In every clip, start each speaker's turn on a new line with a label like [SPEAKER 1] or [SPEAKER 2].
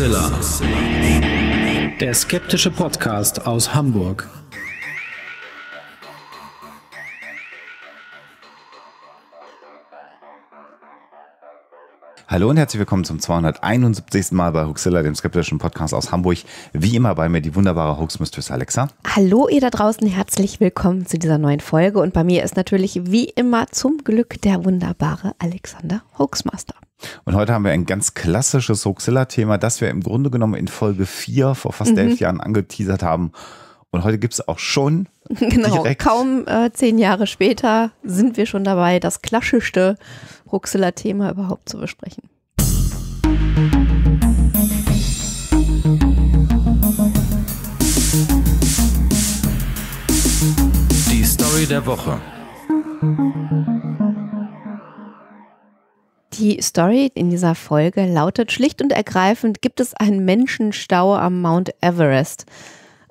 [SPEAKER 1] Mixella. Der skeptische Podcast aus Hamburg. Hallo und herzlich willkommen zum 271. Mal bei Huxilla, dem skeptischen Podcast aus Hamburg. Wie immer bei mir die wunderbare hoax Alexa.
[SPEAKER 2] Hallo ihr da draußen, herzlich willkommen zu dieser neuen Folge. Und bei mir ist natürlich wie immer zum Glück der wunderbare Alexander Hoaxmaster.
[SPEAKER 1] Und heute haben wir ein ganz klassisches Hoaxilla-Thema, das wir im Grunde genommen in Folge 4 vor fast mhm. elf Jahren angeteasert haben. Und heute gibt es auch schon. Genau, direkt
[SPEAKER 2] kaum äh, zehn Jahre später sind wir schon dabei, das klassischste Hoaxilla-Thema überhaupt zu besprechen.
[SPEAKER 1] Die Story der Woche.
[SPEAKER 2] Die Story in dieser Folge lautet schlicht und ergreifend, gibt es einen Menschenstau am Mount Everest.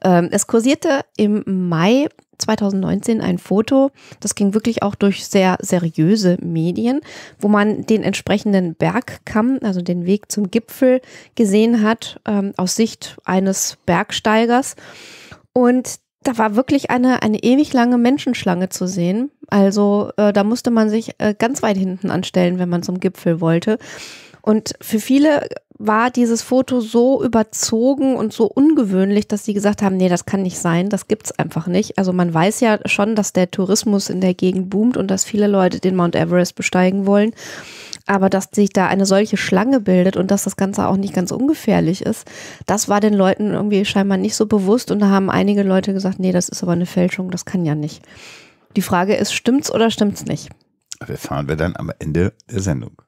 [SPEAKER 2] Ähm, es kursierte im Mai 2019 ein Foto, das ging wirklich auch durch sehr seriöse Medien, wo man den entsprechenden Bergkamm, also den Weg zum Gipfel gesehen hat, ähm, aus Sicht eines Bergsteigers. Und da war wirklich eine, eine ewig lange Menschenschlange zu sehen. Also äh, da musste man sich äh, ganz weit hinten anstellen, wenn man zum Gipfel wollte. Und für viele war dieses Foto so überzogen und so ungewöhnlich, dass sie gesagt haben, nee, das kann nicht sein, das gibt's einfach nicht. Also man weiß ja schon, dass der Tourismus in der Gegend boomt und dass viele Leute den Mount Everest besteigen wollen. Aber dass sich da eine solche Schlange bildet und dass das Ganze auch nicht ganz ungefährlich ist, das war den Leuten irgendwie scheinbar nicht so bewusst. Und da haben einige Leute gesagt, nee, das ist aber eine Fälschung, das kann ja nicht. Die Frage ist, stimmt's oder stimmt's nicht?
[SPEAKER 1] Wir fahren wir dann am Ende der Sendung.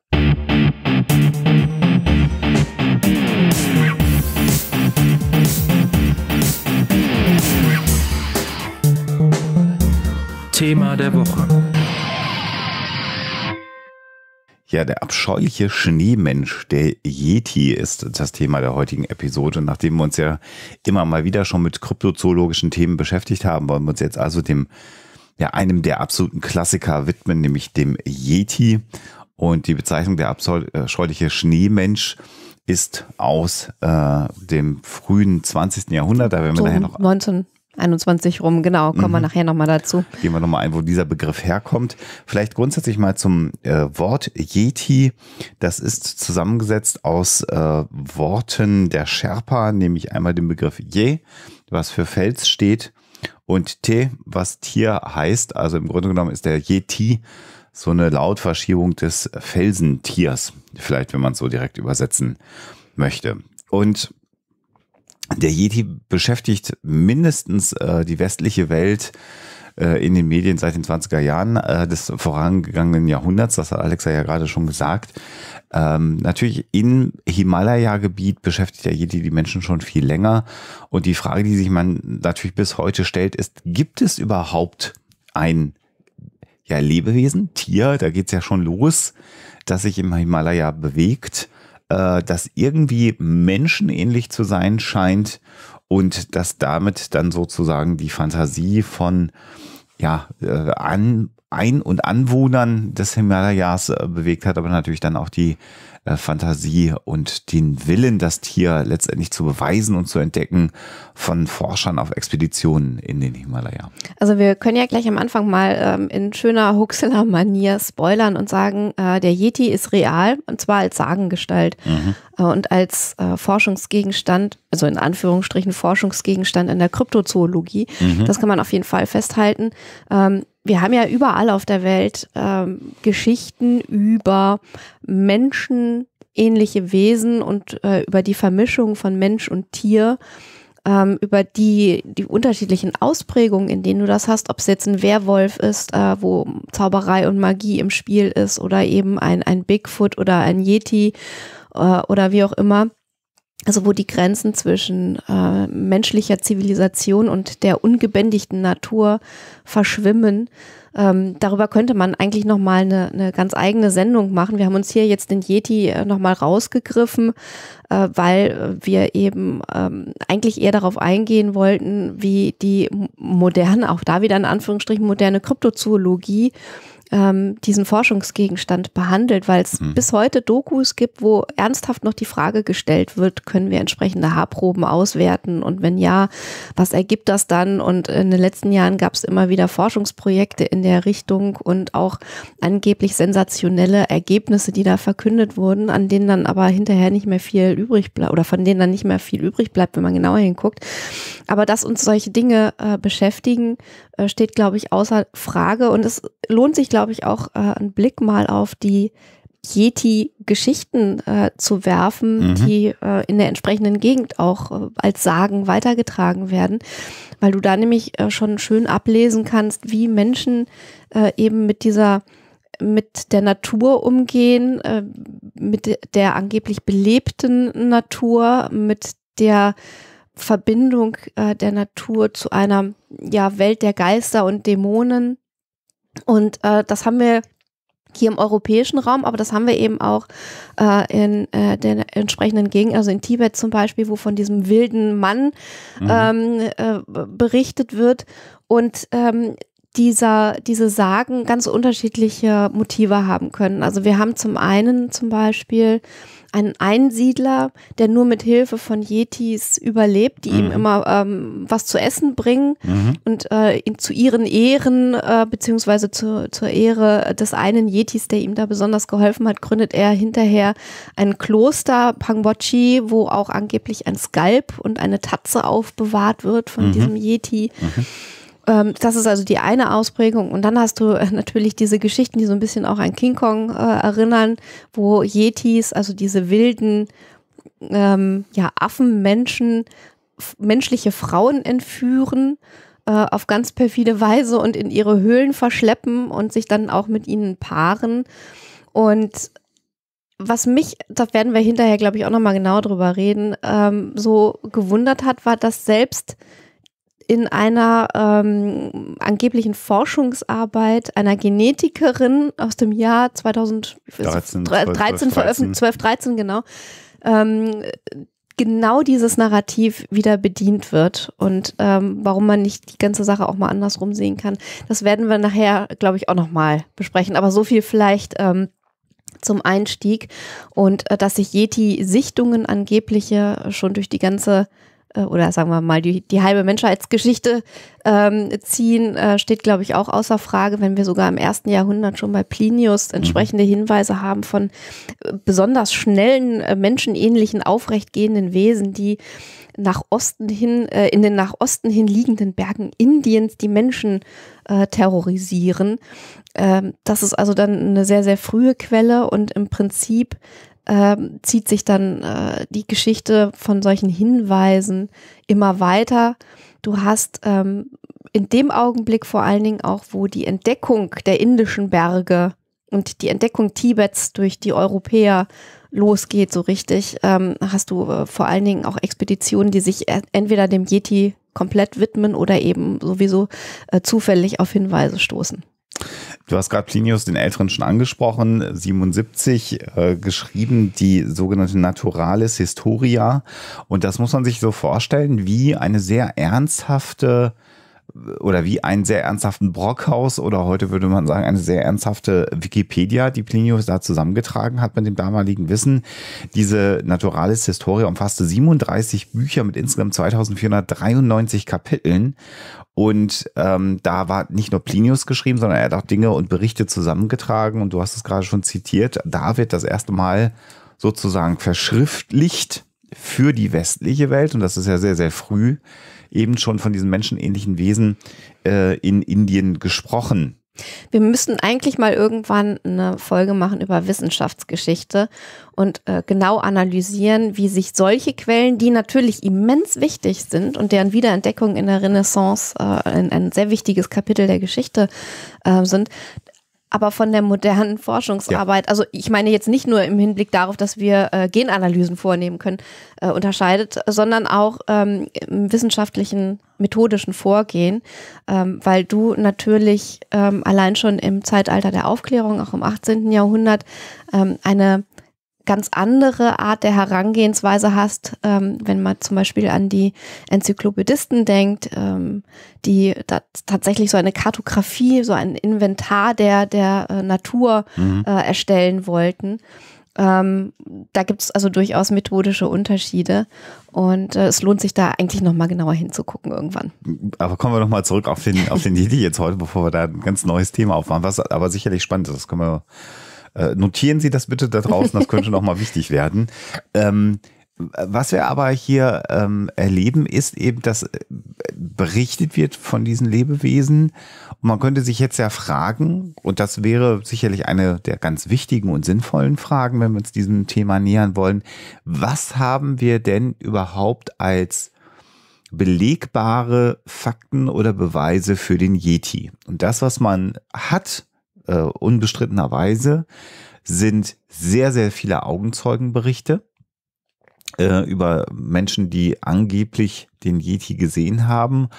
[SPEAKER 1] Thema der Woche. Ja, der abscheuliche Schneemensch, der Yeti, ist das Thema der heutigen Episode. Nachdem wir uns ja immer mal wieder schon mit kryptozoologischen Themen beschäftigt haben, wollen wir uns jetzt also dem, ja, einem der absoluten Klassiker widmen, nämlich dem Yeti. Und die Bezeichnung der abscheuliche äh, Schneemensch ist aus äh, dem frühen 20. Jahrhundert. Da werden wir so nachher noch.
[SPEAKER 2] 19, 21 rum, genau, kommen mhm. wir nachher nochmal dazu.
[SPEAKER 1] Gehen wir nochmal ein, wo dieser Begriff herkommt. Vielleicht grundsätzlich mal zum äh, Wort Yeti. Das ist zusammengesetzt aus äh, Worten der Sherpa, nämlich einmal den Begriff Je, was für Fels steht, und Te, was Tier heißt. Also im Grunde genommen ist der Yeti so eine Lautverschiebung des Felsentiers, vielleicht wenn man es so direkt übersetzen möchte. Und der Yeti beschäftigt mindestens äh, die westliche Welt äh, in den Medien seit den 20er Jahren äh, des vorangegangenen Jahrhunderts. Das hat Alexa ja gerade schon gesagt. Ähm, natürlich im Himalaya-Gebiet beschäftigt der Yeti die Menschen schon viel länger. Und die Frage, die sich man natürlich bis heute stellt, ist, gibt es überhaupt ein ja, Lebewesen, Tier, da geht's ja schon los, das sich im Himalaya bewegt? äh, das irgendwie menschenähnlich zu sein scheint und dass damit dann sozusagen die Fantasie von ja, äh, an, ein- und Anwohnern des Himalayas äh, bewegt hat, aber natürlich dann auch die äh, Fantasie und den Willen, das Tier letztendlich zu beweisen und zu entdecken von Forschern auf Expeditionen in den Himalaya.
[SPEAKER 2] Also wir können ja gleich am Anfang mal ähm, in schöner Huxeler-Manier spoilern und sagen, äh, der Yeti ist real und zwar als Sagengestalt mhm. äh, und als äh, Forschungsgegenstand, also in Anführungsstrichen Forschungsgegenstand in der Kryptozoologie. Mhm. Das kann man auf jeden Fall festhalten. Ähm, wir haben ja überall auf der Welt ähm, Geschichten über menschenähnliche Wesen und äh, über die Vermischung von Mensch und Tier, ähm, über die, die unterschiedlichen Ausprägungen, in denen du das hast, ob es jetzt ein Werwolf ist, äh, wo Zauberei und Magie im Spiel ist, oder eben ein, ein Bigfoot oder ein Yeti äh, oder wie auch immer also wo die Grenzen zwischen äh, menschlicher Zivilisation und der ungebändigten Natur verschwimmen. Ähm, darüber könnte man eigentlich nochmal eine, eine ganz eigene Sendung machen. Wir haben uns hier jetzt den Yeti äh, nochmal rausgegriffen, äh, weil wir eben ähm, eigentlich eher darauf eingehen wollten, wie die moderne, auch da wieder in Anführungsstrichen moderne Kryptozoologie ähm, diesen Forschungsgegenstand behandelt, weil es mhm. bis heute Dokus gibt, wo ernsthaft noch die Frage gestellt wird, können wir entsprechende Haarproben auswerten und wenn ja, was ergibt das dann? Und in den letzten Jahren gab es immer wieder Forschungsprojekte in der Richtung und auch angeblich sensationelle Ergebnisse, die da verkündet wurden, an denen dann aber hinterher nicht mehr viel übrig bleibt oder von denen dann nicht mehr viel übrig bleibt, wenn man genauer hinguckt. Aber dass uns solche Dinge äh, beschäftigen, äh, steht, glaube ich, außer Frage. Und es lohnt sich, glaube ich, auch äh, einen Blick mal auf die Yeti-Geschichten äh, zu werfen, mhm. die äh, in der entsprechenden Gegend auch äh, als Sagen weitergetragen werden, weil du da nämlich äh, schon schön ablesen kannst, wie Menschen äh, eben mit dieser mit der Natur umgehen, mit der angeblich belebten Natur, mit der Verbindung äh, der Natur zu einer ja, Welt der Geister und Dämonen. Und äh, das haben wir hier im europäischen Raum, aber das haben wir eben auch äh, in äh, den entsprechenden Gegenden, also in Tibet zum Beispiel, wo von diesem wilden Mann mhm. ähm, äh, berichtet wird und ähm, dieser, diese Sagen ganz unterschiedliche Motive haben können. Also wir haben zum einen zum Beispiel ein Einsiedler, der nur mit Hilfe von Yetis überlebt, die mhm. ihm immer ähm, was zu essen bringen mhm. und äh, ihn zu ihren Ehren, äh, beziehungsweise zu, zur Ehre des einen Yetis, der ihm da besonders geholfen hat, gründet er hinterher ein Kloster, Pangbochi, wo auch angeblich ein Skalp und eine Tatze aufbewahrt wird von mhm. diesem Yeti. Okay. Mhm. Ähm, das ist also die eine Ausprägung. Und dann hast du äh, natürlich diese Geschichten, die so ein bisschen auch an King Kong äh, erinnern, wo Yetis, also diese wilden ähm, ja, Affenmenschen, menschliche Frauen entführen äh, auf ganz perfide Weise und in ihre Höhlen verschleppen und sich dann auch mit ihnen paaren. Und was mich, da werden wir hinterher, glaube ich, auch nochmal genau drüber reden, ähm, so gewundert hat, war, dass selbst in einer ähm, angeblichen Forschungsarbeit einer Genetikerin aus dem Jahr 2013 13, 12, 13, genau, ähm, genau dieses Narrativ wieder bedient wird und ähm, warum man nicht die ganze Sache auch mal andersrum sehen kann. Das werden wir nachher, glaube ich, auch nochmal besprechen. Aber so viel vielleicht ähm, zum Einstieg und äh, dass sich Yeti-Sichtungen angebliche schon durch die ganze äh, oder sagen wir mal die, die halbe Menschheitsgeschichte ähm, ziehen, äh, steht, glaube ich, auch außer Frage, wenn wir sogar im ersten Jahrhundert schon bei Plinius mhm. entsprechende Hinweise haben von äh, besonders schnellen, äh, menschenähnlichen, aufrechtgehenden Wesen, die nach Osten hin, äh, in den nach Osten hin liegenden Bergen Indiens die Menschen äh, terrorisieren. Ähm, das ist also dann eine sehr, sehr frühe Quelle und im Prinzip äh, zieht sich dann äh, die Geschichte von solchen Hinweisen immer weiter. Du hast ähm, in dem Augenblick vor allen Dingen auch, wo die Entdeckung der indischen Berge und die Entdeckung Tibets durch die Europäer losgeht, so richtig, ähm, hast du äh, vor allen Dingen auch Expeditionen, die sich entweder dem Yeti komplett widmen oder eben sowieso äh, zufällig auf Hinweise stoßen.
[SPEAKER 1] Du hast gerade Plinius den Älteren schon angesprochen, 77 äh, geschrieben, die sogenannte Naturalis Historia. Und das muss man sich so vorstellen wie eine sehr ernsthafte oder wie einen sehr ernsthaften Brockhaus oder heute würde man sagen eine sehr ernsthafte Wikipedia, die Plinius da zusammengetragen hat mit dem damaligen Wissen. Diese Naturalis Historia umfasste 37 Bücher mit insgesamt 2493 Kapiteln und ähm, da war nicht nur Plinius geschrieben, sondern er hat auch Dinge und Berichte zusammengetragen und du hast es gerade schon zitiert, Da wird das erste Mal sozusagen verschriftlicht für die westliche Welt und das ist ja sehr, sehr früh eben schon von diesen menschenähnlichen Wesen äh, in Indien gesprochen.
[SPEAKER 2] Wir müssen eigentlich mal irgendwann eine Folge machen über Wissenschaftsgeschichte und äh, genau analysieren, wie sich solche Quellen, die natürlich immens wichtig sind und deren Wiederentdeckung in der Renaissance äh, ein, ein, sehr wichtiges Kapitel der Geschichte äh, sind, aber von der modernen Forschungsarbeit, ja. also ich meine jetzt nicht nur im Hinblick darauf, dass wir äh, Genanalysen vornehmen können, äh, unterscheidet, sondern auch ähm, im wissenschaftlichen, methodischen Vorgehen, ähm, weil du natürlich ähm, allein schon im Zeitalter der Aufklärung, auch im 18. Jahrhundert, ähm, eine ganz andere Art der Herangehensweise hast, ähm, wenn man zum Beispiel an die Enzyklopädisten denkt, ähm, die tatsächlich so eine Kartografie, so ein Inventar der, der äh, Natur mhm. äh, erstellen wollten. Ähm, da gibt es also durchaus methodische Unterschiede und äh, es lohnt sich da eigentlich nochmal genauer hinzugucken irgendwann.
[SPEAKER 1] Aber kommen wir nochmal zurück auf den, auf den Jedi jetzt heute, bevor wir da ein ganz neues Thema aufmachen, was aber sicherlich spannend ist. Das können wir äh, notieren Sie das bitte da draußen, das könnte nochmal wichtig werden. Ähm, was wir aber hier ähm, erleben, ist eben, dass äh, berichtet wird von diesen Lebewesen. Und man könnte sich jetzt ja fragen, und das wäre sicherlich eine der ganz wichtigen und sinnvollen Fragen, wenn wir uns diesem Thema nähern wollen, was haben wir denn überhaupt als belegbare Fakten oder Beweise für den Yeti? Und das, was man hat, äh, unbestrittenerweise sind sehr, sehr viele Augenzeugenberichte äh, über Menschen, die angeblich den Yeti gesehen haben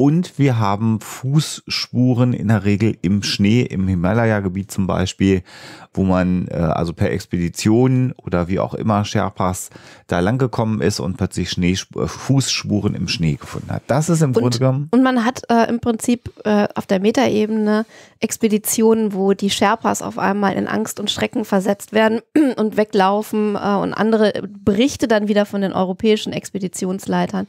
[SPEAKER 1] und wir haben Fußspuren in der Regel im Schnee, im Himalaya-Gebiet zum Beispiel, wo man äh, also per Expedition oder wie auch immer Sherpas da lang gekommen ist und plötzlich Schnee, äh, Fußspuren im Schnee gefunden hat. Das ist im Grunde genommen.
[SPEAKER 2] Und man hat äh, im Prinzip äh, auf der Metaebene Expeditionen, wo die Sherpas auf einmal in Angst und Schrecken versetzt werden und weglaufen äh, und andere Berichte dann wieder von den europäischen Expeditionsleitern,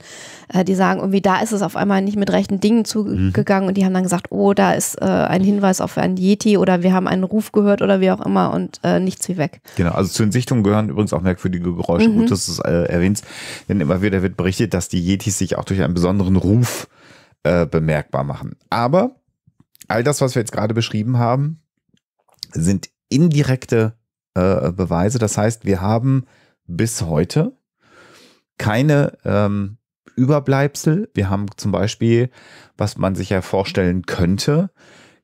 [SPEAKER 2] äh, die sagen, irgendwie da ist es auf einmal nicht mit recht ein Ding zugegangen mhm. und die haben dann gesagt, oh, da ist äh, ein Hinweis auf einen Yeti oder wir haben einen Ruf gehört oder wie auch immer und äh, nichts wie weg.
[SPEAKER 1] Genau, also zu den Sichtungen gehören übrigens auch merkwürdige Geräusche. Mhm. Gut, dass du es äh, erwähnst, denn immer wieder wird berichtet, dass die Yetis sich auch durch einen besonderen Ruf äh, bemerkbar machen. Aber all das, was wir jetzt gerade beschrieben haben, sind indirekte äh, Beweise. Das heißt, wir haben bis heute keine ähm, Überbleibsel. Wir haben zum Beispiel, was man sich ja vorstellen könnte,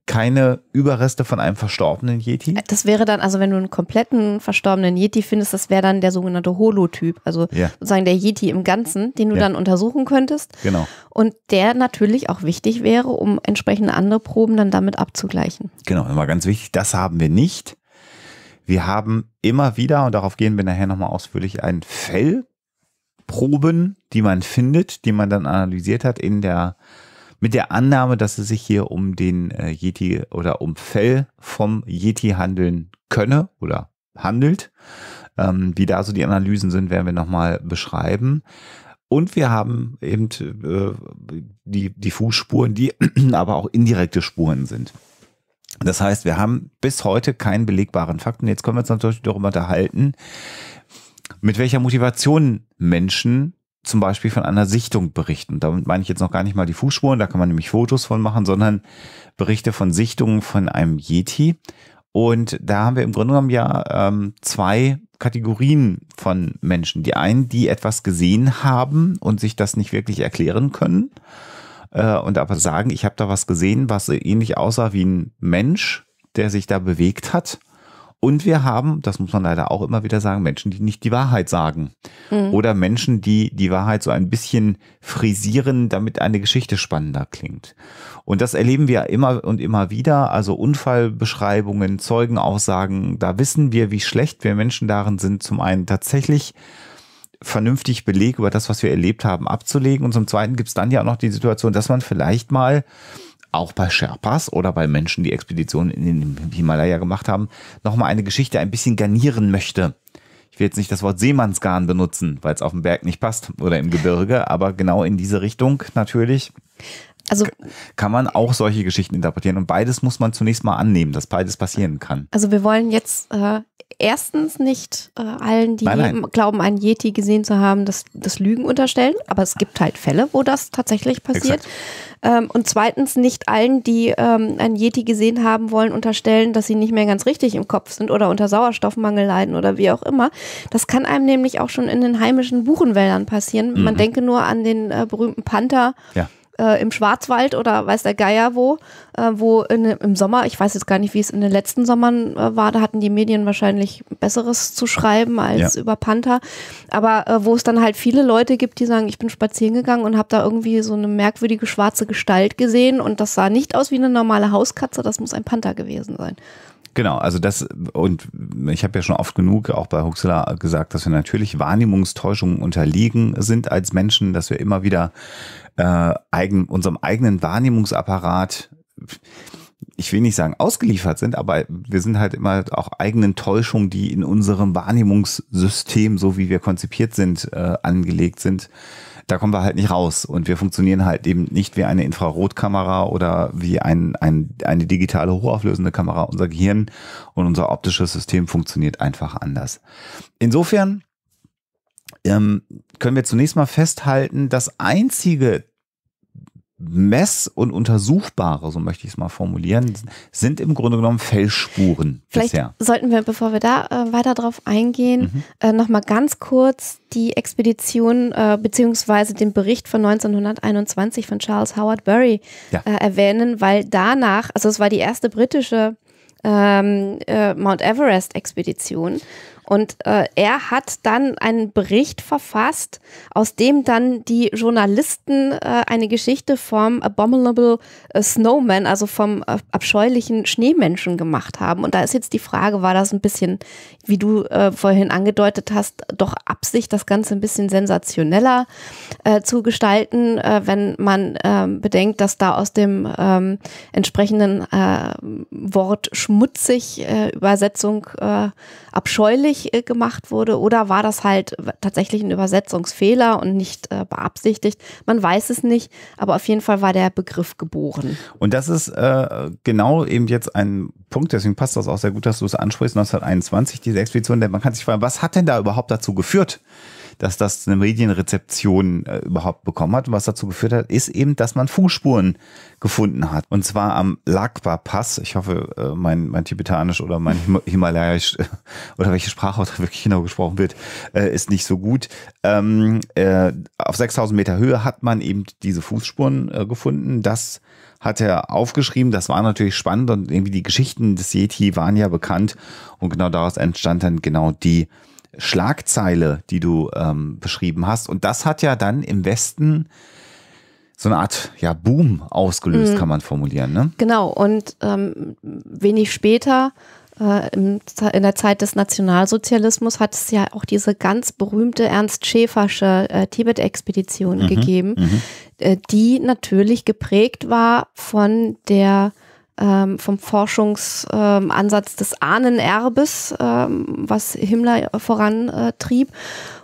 [SPEAKER 1] keine Überreste von einem verstorbenen Yeti?
[SPEAKER 2] Das wäre dann, also wenn du einen kompletten verstorbenen Yeti findest, das wäre dann der sogenannte Holotyp. Also ja. sozusagen der Yeti im Ganzen, den du ja. dann untersuchen könntest. Genau. Und der natürlich auch wichtig wäre, um entsprechende andere Proben dann damit abzugleichen.
[SPEAKER 1] Genau, immer ganz wichtig, das haben wir nicht. Wir haben immer wieder, und darauf gehen wir nachher nochmal ausführlich, ein Fell Proben, die man findet, die man dann analysiert hat, in der, mit der Annahme, dass es sich hier um den äh, Yeti oder um Fell vom Yeti handeln könne oder handelt. Ähm, wie da so die Analysen sind, werden wir nochmal beschreiben. Und wir haben eben äh, die, die Fußspuren, die aber auch indirekte Spuren sind. Das heißt, wir haben bis heute keinen belegbaren Fakten. Jetzt können wir uns natürlich darüber unterhalten, mit welcher Motivation Menschen zum Beispiel von einer Sichtung berichten. Damit meine ich jetzt noch gar nicht mal die Fußspuren, da kann man nämlich Fotos von machen, sondern Berichte von Sichtungen von einem Yeti. Und da haben wir im Grunde genommen ja ähm, zwei Kategorien von Menschen. Die einen, die etwas gesehen haben und sich das nicht wirklich erklären können äh, und aber sagen, ich habe da was gesehen, was ähnlich aussah wie ein Mensch, der sich da bewegt hat. Und wir haben, das muss man leider auch immer wieder sagen, Menschen, die nicht die Wahrheit sagen. Mhm. Oder Menschen, die die Wahrheit so ein bisschen frisieren, damit eine Geschichte spannender klingt. Und das erleben wir immer und immer wieder. Also Unfallbeschreibungen, Zeugenaussagen, da wissen wir, wie schlecht wir Menschen darin sind, zum einen tatsächlich vernünftig Beleg über das, was wir erlebt haben, abzulegen. Und zum Zweiten gibt es dann ja auch noch die Situation, dass man vielleicht mal auch bei Sherpas oder bei Menschen, die Expeditionen in den Himalaya gemacht haben, nochmal eine Geschichte ein bisschen garnieren möchte. Ich will jetzt nicht das Wort Seemannsgarn benutzen, weil es auf dem Berg nicht passt oder im Gebirge, aber genau in diese Richtung natürlich. Also kann man auch solche Geschichten interpretieren und beides muss man zunächst mal annehmen, dass beides passieren kann.
[SPEAKER 2] Also wir wollen jetzt äh, erstens nicht äh, allen, die nein, nein. glauben, einen Yeti gesehen zu haben, das, das Lügen unterstellen, aber es gibt halt Fälle, wo das tatsächlich passiert. Ähm, und zweitens nicht allen, die ähm, einen Yeti gesehen haben wollen, unterstellen, dass sie nicht mehr ganz richtig im Kopf sind oder unter Sauerstoffmangel leiden oder wie auch immer. Das kann einem nämlich auch schon in den heimischen Buchenwäldern passieren. Mhm. Man denke nur an den äh, berühmten Panther. Ja äh, im Schwarzwald oder weiß der Geier wo, äh, wo in, im Sommer, ich weiß jetzt gar nicht, wie es in den letzten Sommern äh, war, da hatten die Medien wahrscheinlich Besseres zu schreiben als ja. über Panther, aber äh, wo es dann halt viele Leute gibt, die sagen, ich bin spazieren gegangen und habe da irgendwie so eine merkwürdige schwarze Gestalt gesehen und das sah nicht aus wie eine normale Hauskatze, das muss ein Panther gewesen sein.
[SPEAKER 1] Genau, also das und ich habe ja schon oft genug auch bei Huxela gesagt, dass wir natürlich Wahrnehmungstäuschungen unterliegen sind als Menschen, dass wir immer wieder äh, eigen, unserem eigenen Wahrnehmungsapparat, ich will nicht sagen ausgeliefert sind, aber wir sind halt immer auch eigenen Täuschungen, die in unserem Wahrnehmungssystem, so wie wir konzipiert sind, äh, angelegt sind. Da kommen wir halt nicht raus und wir funktionieren halt eben nicht wie eine Infrarotkamera oder wie ein, ein, eine digitale hochauflösende Kamera. Unser Gehirn und unser optisches System funktioniert einfach anders. Insofern ähm, können wir zunächst mal festhalten, das einzige Mess- und Untersuchbare, so möchte ich es mal formulieren, sind im Grunde genommen Felsspuren. Vielleicht bisher.
[SPEAKER 2] sollten wir, bevor wir da äh, weiter drauf eingehen, mhm. äh, nochmal ganz kurz die Expedition äh, beziehungsweise den Bericht von 1921 von Charles Howard Bury ja. äh, erwähnen, weil danach, also es war die erste britische ähm, äh, Mount Everest-Expedition und äh, er hat dann einen Bericht verfasst, aus dem dann die Journalisten äh, eine Geschichte vom Abominable äh, Snowman, also vom äh, abscheulichen Schneemenschen gemacht haben. Und da ist jetzt die Frage, war das ein bisschen, wie du äh, vorhin angedeutet hast, doch Absicht, das Ganze ein bisschen sensationeller äh, zu gestalten, äh, wenn man äh, bedenkt, dass da aus dem ähm, entsprechenden äh, Wort schmutzig äh, Übersetzung äh, abscheulich rückgängig äh, gemacht wurde oder war das halt tatsächlich ein Übersetzungsfehler und nicht äh, beabsichtigt? Man weiß es nicht, aber auf jeden Fall war der Begriff geboren.
[SPEAKER 1] Und das ist äh, genau eben jetzt ein Punkt, deswegen passt das auch sehr gut, dass du es ansprichst, 1921, diese Expedition, denn man kann sich fragen, was hat denn da überhaupt dazu geführt? dass das eine Medienrezeption äh, überhaupt bekommen hat. Und was dazu geführt hat, ist eben, dass man Fußspuren gefunden hat. Und zwar am Lakba-Pass. Ich hoffe, äh, mein, mein Tibetanisch oder mein Him Himalayisch oder welche Sprache auch da wirklich genau gesprochen wird, äh, ist nicht so gut. Ähm, äh, auf 6000 Meter Höhe hat man eben diese Fußspuren äh, gefunden. Das hat er aufgeschrieben. Das war natürlich spannend und irgendwie die Geschichten des Yeti waren ja bekannt und genau daraus entstand dann genau die Schlagzeile, die du ähm, beschrieben hast. Und das hat ja dann im Westen so eine Art ja, Boom ausgelöst, mhm. kann man formulieren. Ne?
[SPEAKER 2] Genau, und ähm, wenig später, äh, in der Zeit des Nationalsozialismus, hat es ja auch diese ganz berühmte Ernst Schäfersche äh, Tibet-Expedition mhm. gegeben, mhm. Äh, die natürlich geprägt war von der äh, ähm, vom Forschungsansatz des Ahnenerbes, ähm, was Himmler vorantrieb.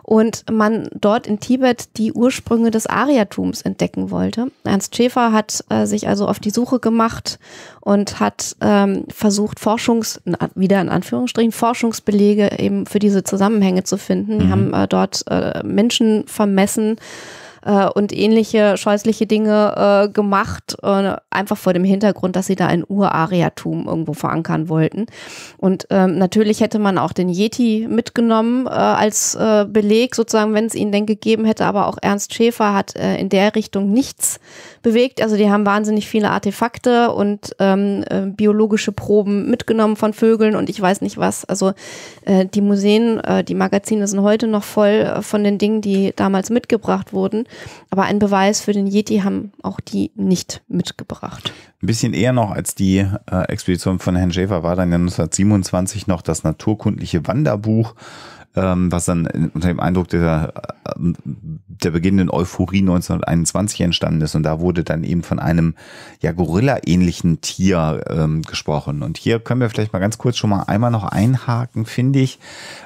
[SPEAKER 2] Und man dort in Tibet die Ursprünge des Ariatums entdecken wollte. Ernst Schäfer hat äh, sich also auf die Suche gemacht und hat ähm, versucht, Forschungs, wieder in Anführungsstrichen, Forschungsbelege eben für diese Zusammenhänge zu finden. Die mhm. haben äh, dort äh, Menschen vermessen, äh, und ähnliche scheußliche Dinge äh, gemacht, äh, einfach vor dem Hintergrund, dass sie da ein Urariatum irgendwo verankern wollten. Und ähm, natürlich hätte man auch den Yeti mitgenommen äh, als äh, Beleg, sozusagen, wenn es ihn denn gegeben hätte, aber auch Ernst Schäfer hat äh, in der Richtung nichts bewegt. Also die haben wahnsinnig viele Artefakte und ähm, äh, biologische Proben mitgenommen von Vögeln und ich weiß nicht was. Also äh, die Museen, äh, die Magazine sind heute noch voll äh, von den Dingen, die damals mitgebracht wurden. Aber einen Beweis für den Yeti haben auch die nicht mitgebracht.
[SPEAKER 1] Ein bisschen eher noch als die äh, Expedition von Herrn Schäfer war dann 1927 noch das naturkundliche Wanderbuch ähm, was dann äh, unter dem Eindruck der, äh, der beginnenden Euphorie 1921 entstanden ist. Und da wurde dann eben von einem ja Gorilla-ähnlichen Tier ähm, gesprochen. Und hier können wir vielleicht mal ganz kurz schon mal einmal noch einhaken, finde ich,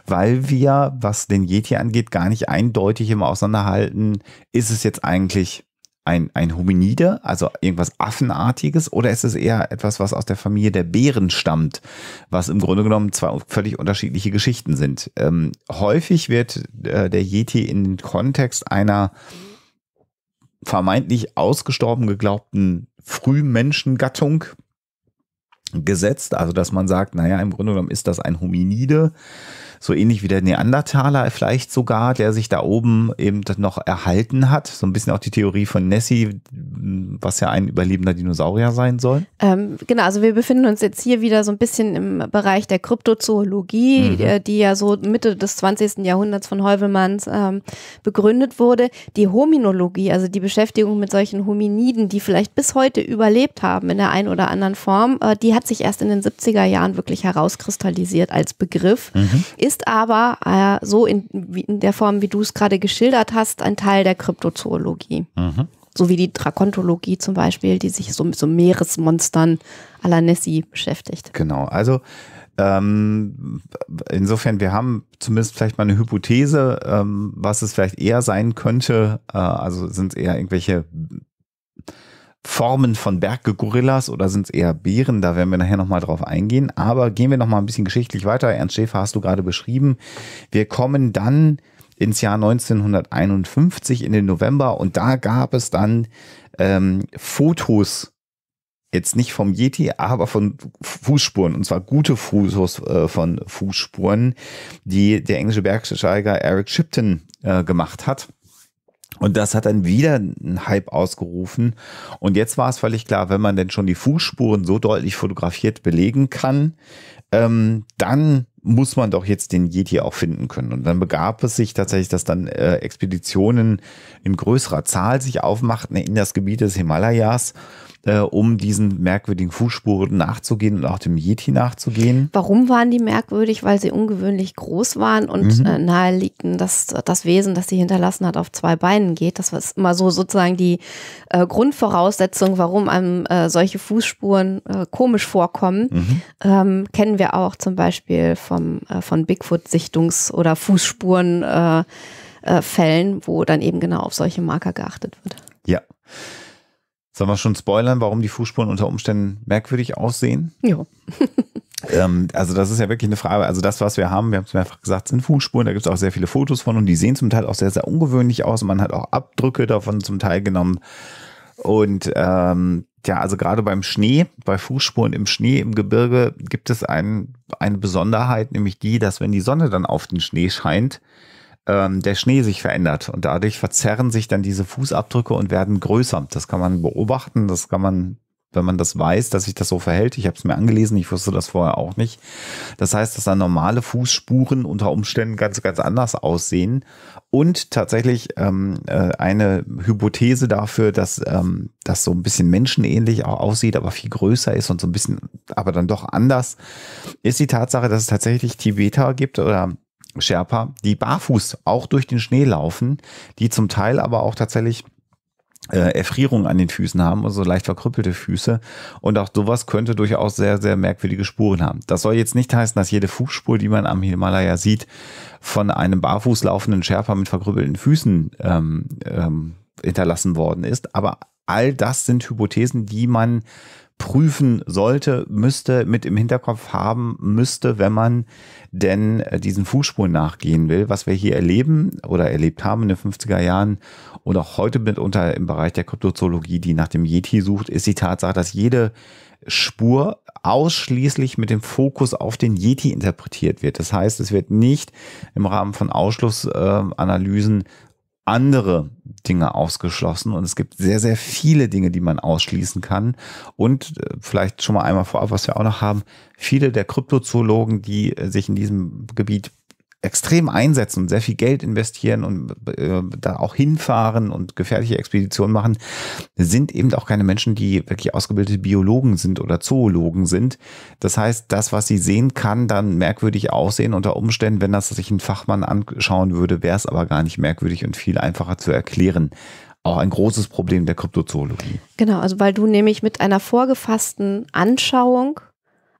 [SPEAKER 1] weil wir, was den Yeti angeht, gar nicht eindeutig immer auseinanderhalten, ist es jetzt eigentlich ein, ein Hominide, also irgendwas Affenartiges, oder ist es eher etwas, was aus der Familie der Bären stammt, was im Grunde genommen zwei völlig unterschiedliche Geschichten sind? Ähm, häufig wird äh, der Yeti in den Kontext einer vermeintlich ausgestorben geglaubten Frühmenschengattung gesetzt, also dass man sagt, naja, im Grunde genommen ist das ein Hominide, so ähnlich wie der Neandertaler vielleicht sogar, der sich da oben eben noch erhalten hat. So ein bisschen auch die Theorie von Nessie, was ja ein überlebender Dinosaurier sein soll.
[SPEAKER 2] Ähm, genau, also wir befinden uns jetzt hier wieder so ein bisschen im Bereich der Kryptozoologie, mhm. Äh, die ja so Mitte des 20. Jahrhunderts von Heuvelmanns ähm, begründet wurde. Die Hominologie, also die Beschäftigung mit solchen Hominiden, die vielleicht bis heute überlebt haben in der einen oder anderen Form, äh, die hat sich erst in den 70er Jahren wirklich herauskristallisiert als Begriff. Mhm ist aber äh, so in, in, der Form, wie du es gerade geschildert hast, ein Teil der Kryptozoologie. Mhm. So wie die Drakontologie zum Beispiel, die sich so mit so Meeresmonstern à la Nessie beschäftigt.
[SPEAKER 1] Genau, also ähm, insofern, wir haben zumindest vielleicht mal eine Hypothese, ähm, was es vielleicht eher sein könnte. Äh, also sind es eher irgendwelche Formen von Berggorillas oder sind es eher Bären? Da werden wir nachher nochmal drauf eingehen. Aber gehen wir nochmal ein bisschen geschichtlich weiter. Ernst Schäfer hast du gerade beschrieben. Wir kommen dann ins Jahr 1951 in den November und da gab es dann ähm, Fotos jetzt nicht vom Yeti, aber von Fußspuren. Und zwar gute Fotos äh, von Fußspuren, die der englische Bergsteiger Eric Shipton äh, gemacht hat. Und das hat dann wieder einen Hype ausgerufen. Und jetzt war es völlig klar, wenn man denn schon die Fußspuren so deutlich fotografiert belegen kann, ähm, dann muss man doch jetzt den Yeti auch finden können. Und dann begab es sich tatsächlich, dass dann äh, Expeditionen in größerer Zahl sich aufmachten in das Gebiet des Himalayas äh, um diesen merkwürdigen Fußspuren nachzugehen und auch dem Yeti nachzugehen.
[SPEAKER 2] Warum waren die merkwürdig? Weil sie ungewöhnlich groß waren und mhm. äh, nahe dass äh, das Wesen, das sie hinterlassen hat, auf zwei Beinen geht. Das war immer so sozusagen die äh, Grundvoraussetzung, warum einem äh, solche Fußspuren äh, komisch vorkommen. Mhm. Ähm, kennen wir auch zum Beispiel vom, von Bigfoot-Sichtungs- oder Fußspuren. Fällen, wo dann eben genau auf solche Marker geachtet wird.
[SPEAKER 1] Ja. Sollen wir schon spoilern, warum die Fußspuren unter Umständen merkwürdig aussehen? Ja. ähm, also das ist ja wirklich eine Frage. Also das, was wir haben, wir haben es mehrfach gesagt, sind Fußspuren. Da gibt es auch sehr viele Fotos von und die sehen zum Teil auch sehr, sehr ungewöhnlich aus. Man hat auch Abdrücke davon zum Teil genommen. Und ähm, ja, also gerade beim Schnee, bei Fußspuren im Schnee, im Gebirge gibt es ein, eine Besonderheit, nämlich die, dass wenn die Sonne dann auf den Schnee scheint, ähm, der Schnee sich verändert und dadurch verzerren sich dann diese Fußabdrücke und werden größer. Das kann man beobachten, das kann man wenn man das weiß, dass sich das so verhält. Ich habe es mir angelesen, ich wusste das vorher auch nicht. Das heißt, dass dann normale Fußspuren unter Umständen ganz, ganz anders aussehen. Und tatsächlich ähm, äh, eine Hypothese dafür, dass ähm, das so ein bisschen menschenähnlich auch aussieht, aber viel größer ist und so ein bisschen, aber dann doch anders, ist die Tatsache, dass es tatsächlich Tibeter gibt oder Sherpa, die barfuß auch durch den Schnee laufen, die zum Teil aber auch tatsächlich äh, Erfrierungen an den Füßen haben, also leicht verkrüppelte Füße. Und auch sowas könnte durchaus sehr, sehr merkwürdige Spuren haben. Das soll jetzt nicht heißen, dass jede Fußspur, die man am Himalaya sieht, von einem barfuß laufenden Sherpa mit verkrüppelten Füßen ähm, ähm, hinterlassen worden ist. Aber all das sind Hypothesen, die man prüfen sollte, müsste, mit im Hinterkopf haben müsste, wenn man denn äh, diesen Fußspuren nachgehen will, was wir hier erleben oder erlebt haben in den 50er Jahren und auch heute mitunter im Bereich der Kryptozoologie, die nach dem Yeti sucht, ist die Tatsache, dass jede Spur ausschließlich mit dem Fokus auf den Yeti interpretiert wird. Das heißt, es wird nicht im Rahmen von Ausschlussanalysen äh, andere Dinge ausgeschlossen und es gibt sehr, sehr viele Dinge, die man ausschließen kann. Und äh, vielleicht schon mal einmal vorab, was wir auch noch haben, viele der Kryptozoologen, die äh, sich in diesem Gebiet extrem einsetzen und sehr viel Geld investieren und äh, da auch hinfahren und gefährliche Expeditionen machen, sind eben auch keine Menschen, die wirklich ausgebildete Biologen sind oder Zoologen sind. Das heißt, das, was sie sehen, kann dann merkwürdig aussehen unter Umständen. Wenn das sich ein Fachmann anschauen würde, wäre es aber gar nicht merkwürdig und viel einfacher zu erklären auch ein großes Problem der Kryptozoologie.
[SPEAKER 2] Genau, also weil du nämlich mit einer vorgefassten Anschauung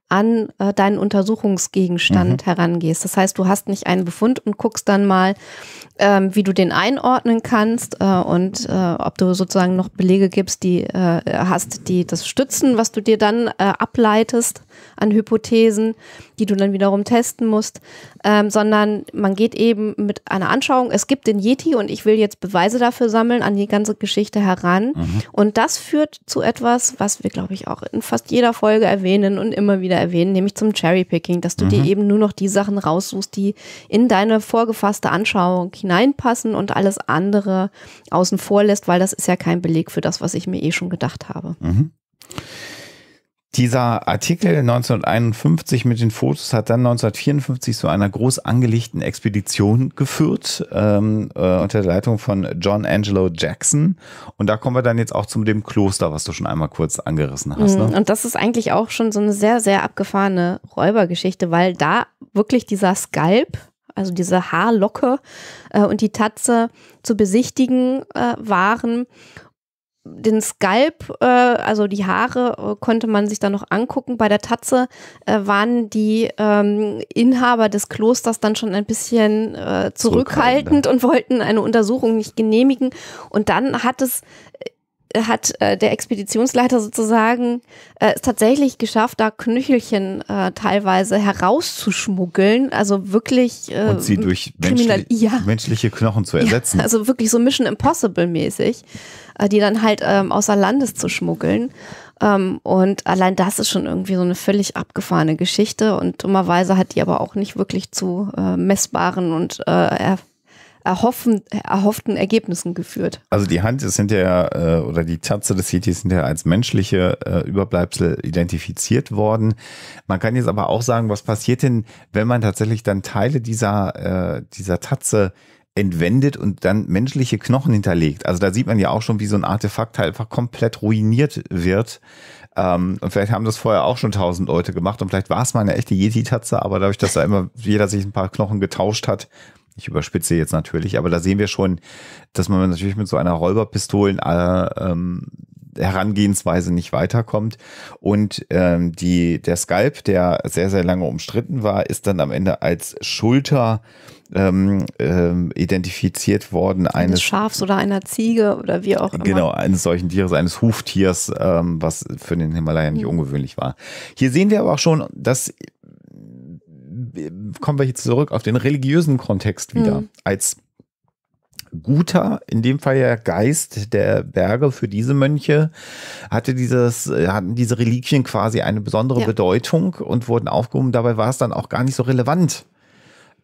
[SPEAKER 2] an äh, deinen Untersuchungsgegenstand mhm. herangehst. Das heißt, du hast nicht einen Befund und guckst dann mal, ähm, wie du den einordnen kannst äh, und äh, ob du sozusagen noch Belege gibst, die äh, hast, die das stützen, was du dir dann äh, ableitest an Hypothesen die du dann wiederum testen musst, ähm, sondern man geht eben mit einer Anschauung, es gibt den Yeti und ich will jetzt Beweise dafür sammeln, an die ganze Geschichte heran. Mhm. Und das führt zu etwas, was wir, glaube ich, auch in fast jeder Folge erwähnen und immer wieder erwähnen, nämlich zum Cherrypicking, dass du mhm. dir eben nur noch die Sachen raussuchst, die in deine vorgefasste Anschauung hineinpassen und alles andere außen vor lässt, weil das ist ja kein Beleg für das, was ich mir eh schon gedacht habe.
[SPEAKER 1] Mhm. Dieser Artikel 1951 mit den Fotos hat dann 1954 zu einer groß angelegten Expedition geführt ähm, äh, unter der Leitung von John Angelo Jackson. Und da kommen wir dann jetzt auch zu dem Kloster, was du schon einmal kurz angerissen hast. Mhm. Ne?
[SPEAKER 2] Und das ist eigentlich auch schon so eine sehr, sehr abgefahrene Räubergeschichte, weil da wirklich dieser Skalp, also diese Haarlocke äh, und die Tatze zu besichtigen äh, waren den Skalp, äh, also die Haare, äh, konnte man sich dann noch angucken. Bei der Tatze äh, waren die ähm, Inhaber des Klosters dann schon ein bisschen äh, zurückhaltend und wollten eine Untersuchung nicht genehmigen. Und dann hat es hat äh, der Expeditionsleiter sozusagen äh, es tatsächlich geschafft, da Knüchelchen äh, teilweise herauszuschmuggeln, also wirklich äh, und sie durch menschli ja.
[SPEAKER 1] menschliche Knochen zu ersetzen. Ja, also
[SPEAKER 2] wirklich so Mission Impossible mäßig, äh, die dann halt ähm, außer Landes zu schmuggeln. Ähm, und allein das ist schon irgendwie so eine völlig abgefahrene Geschichte und dummerweise hat die aber auch nicht wirklich zu äh, messbaren und äh, erhoffen, erhofften Ergebnissen geführt.
[SPEAKER 1] Also die Hand ist hinterher äh, oder die Tatze des CT ist hinterher als menschliche äh, Überbleibsel identifiziert worden. Man kann jetzt aber auch sagen, was passiert denn, wenn man tatsächlich dann Teile dieser, äh, dieser Tatze entwendet und dann menschliche Knochen hinterlegt. Also da sieht man ja auch schon, wie so ein Artefakt halt einfach komplett ruiniert wird. Ähm, und vielleicht haben das vorher auch schon tausend Leute gemacht und vielleicht war es mal eine echte Yeti-Tatze, aber dadurch, dass da immer jeder sich ein paar Knochen getauscht hat, ich überspitze jetzt natürlich, aber da sehen wir schon, dass man natürlich mit so einer Räuberpistolen äh, ähm, Herangehensweise nicht weiterkommt. Und ähm, die, der Skalp, der sehr, sehr lange umstritten war, ist dann am Ende als Schulter ähm, ähm, identifiziert worden. Eines, eines
[SPEAKER 2] Schafs oder einer Ziege oder wie auch immer. Genau,
[SPEAKER 1] eines solchen Tieres, eines Huftiers, ähm, was für den Himalaya nicht mhm. ungewöhnlich war. Hier sehen wir aber auch schon, dass äh, kommen wir hier zurück auf den religiösen Kontext wieder. Mhm. Als guter, in dem Fall ja Geist der Berge für diese Mönche, hatte dieses, äh, hatten diese Reliquien quasi eine besondere ja. Bedeutung und wurden aufgehoben. Dabei war es dann auch gar nicht so relevant.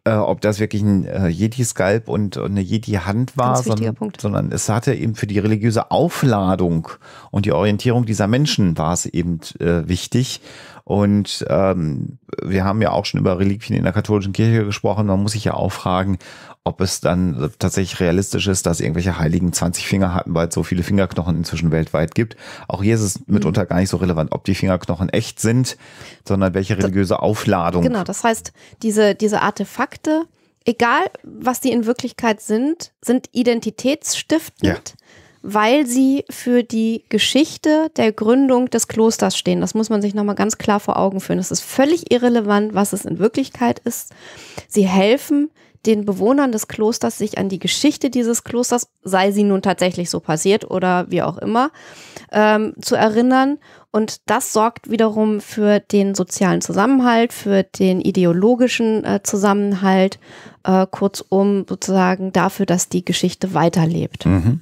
[SPEAKER 1] Äh, ob das wirklich ein äh, Jedi-Skalp und, und, eine Jedi-Hand war, sondern, sondern, es hatte eben für die religiöse Aufladung und die Orientierung dieser Menschen war es eben äh, wichtig. Und ähm, wir haben ja auch schon über Reliquien in der katholischen Kirche gesprochen. Man muss sich ja auch fragen, ob es dann tatsächlich realistisch ist, dass irgendwelche Heiligen 20 Finger hatten, weil es so viele Fingerknochen inzwischen weltweit gibt. Auch hier ist es mhm. mitunter gar nicht so relevant, ob die Fingerknochen echt sind, sondern welche religiöse Aufladung. Genau,
[SPEAKER 2] das heißt, diese, diese Artefakte, egal was die in Wirklichkeit sind, sind identitätsstiftend. Ja weil sie für die Geschichte der Gründung des Klosters stehen. Das muss man sich nochmal ganz klar vor Augen führen. Es ist völlig irrelevant, was es in Wirklichkeit ist. Sie helfen den Bewohnern des Klosters, sich an die Geschichte dieses Klosters, sei sie nun tatsächlich so passiert oder wie auch immer, ähm, zu erinnern. Und das sorgt wiederum für den sozialen Zusammenhalt, für den ideologischen äh, Zusammenhalt, äh, kurzum sozusagen dafür, dass die Geschichte weiterlebt.
[SPEAKER 1] Mhm.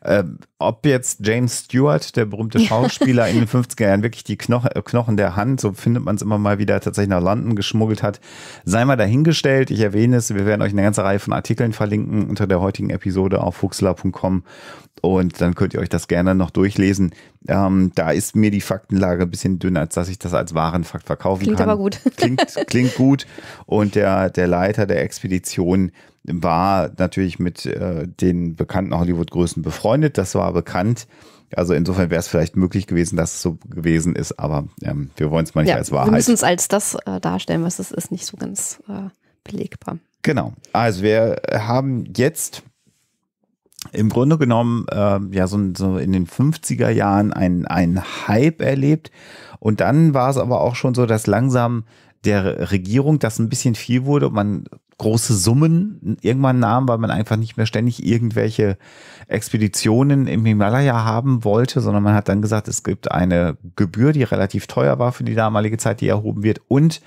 [SPEAKER 1] Äh, ob jetzt James Stewart, der berühmte Schauspieler in den 50er Jahren, wirklich die Knochen, äh, Knochen der Hand, so findet man es immer mal wieder, tatsächlich nach London geschmuggelt hat, sei mal dahingestellt. Ich erwähne es, wir werden euch eine ganze Reihe von Artikeln verlinken unter der heutigen Episode auf fuchsler.com und dann könnt ihr euch das gerne noch durchlesen. Ähm, da ist mir die Faktenlage ein bisschen dünner, als dass ich das als wahren Fakt verkaufen klingt kann. Klingt aber gut. Klingt, klingt gut. Und der, der Leiter der Expedition, war natürlich mit äh, den bekannten Hollywood-Größen befreundet. Das war bekannt. Also insofern wäre es vielleicht möglich gewesen, dass es so gewesen ist, aber ähm, wir wollen es mal nicht ja, als Wahrheit. Wir müssen es
[SPEAKER 2] als das äh, darstellen, was es ist, nicht so ganz äh, belegbar.
[SPEAKER 1] Genau. Also wir haben jetzt im Grunde genommen äh, ja so, so, in den 50er Jahren einen, einen Hype erlebt. Und dann war es aber auch schon so, dass langsam der Regierung das ein bisschen viel wurde. Man große Summen irgendwann nahm, weil man einfach nicht mehr ständig irgendwelche Expeditionen im Himalaya haben wollte, sondern man hat dann gesagt, es gibt eine Gebühr, die relativ teuer war für die damalige Zeit, die erhoben wird. Und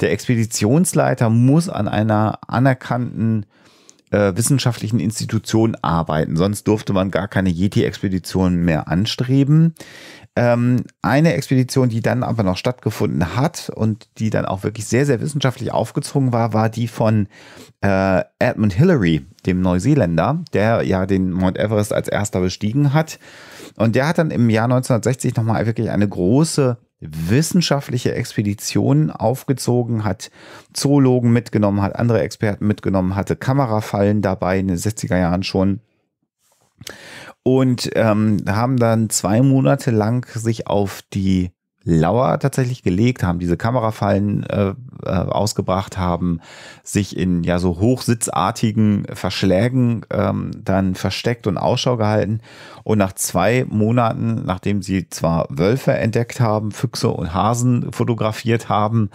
[SPEAKER 1] der Expeditionsleiter muss an einer anerkannten äh, wissenschaftlichen Institution arbeiten. Sonst durfte man gar keine yeti expeditionen mehr anstreben. Ähm, eine Expedition, die dann aber noch stattgefunden hat und die dann auch wirklich sehr, sehr wissenschaftlich aufgezogen war, war die von äh, Edmund Hillary, dem Neuseeländer, der ja den Mount Everest als erster bestiegen hat. Und der hat dann im Jahr 1960 nochmal wirklich eine große wissenschaftliche Expedition aufgezogen, hat Zoologen mitgenommen, hat andere Experten mitgenommen, hatte Kamerafallen dabei in den 60er Jahren schon und ähm, haben dann zwei Monate lang sich auf die Lauer tatsächlich gelegt, haben diese Kamerafallen äh, äh, ausgebracht, haben sich in ja so hochsitzartigen Verschlägen ähm, dann versteckt und Ausschau gehalten. Und nach zwei Monaten, nachdem sie zwar Wölfe entdeckt haben, Füchse und Hasen fotografiert haben,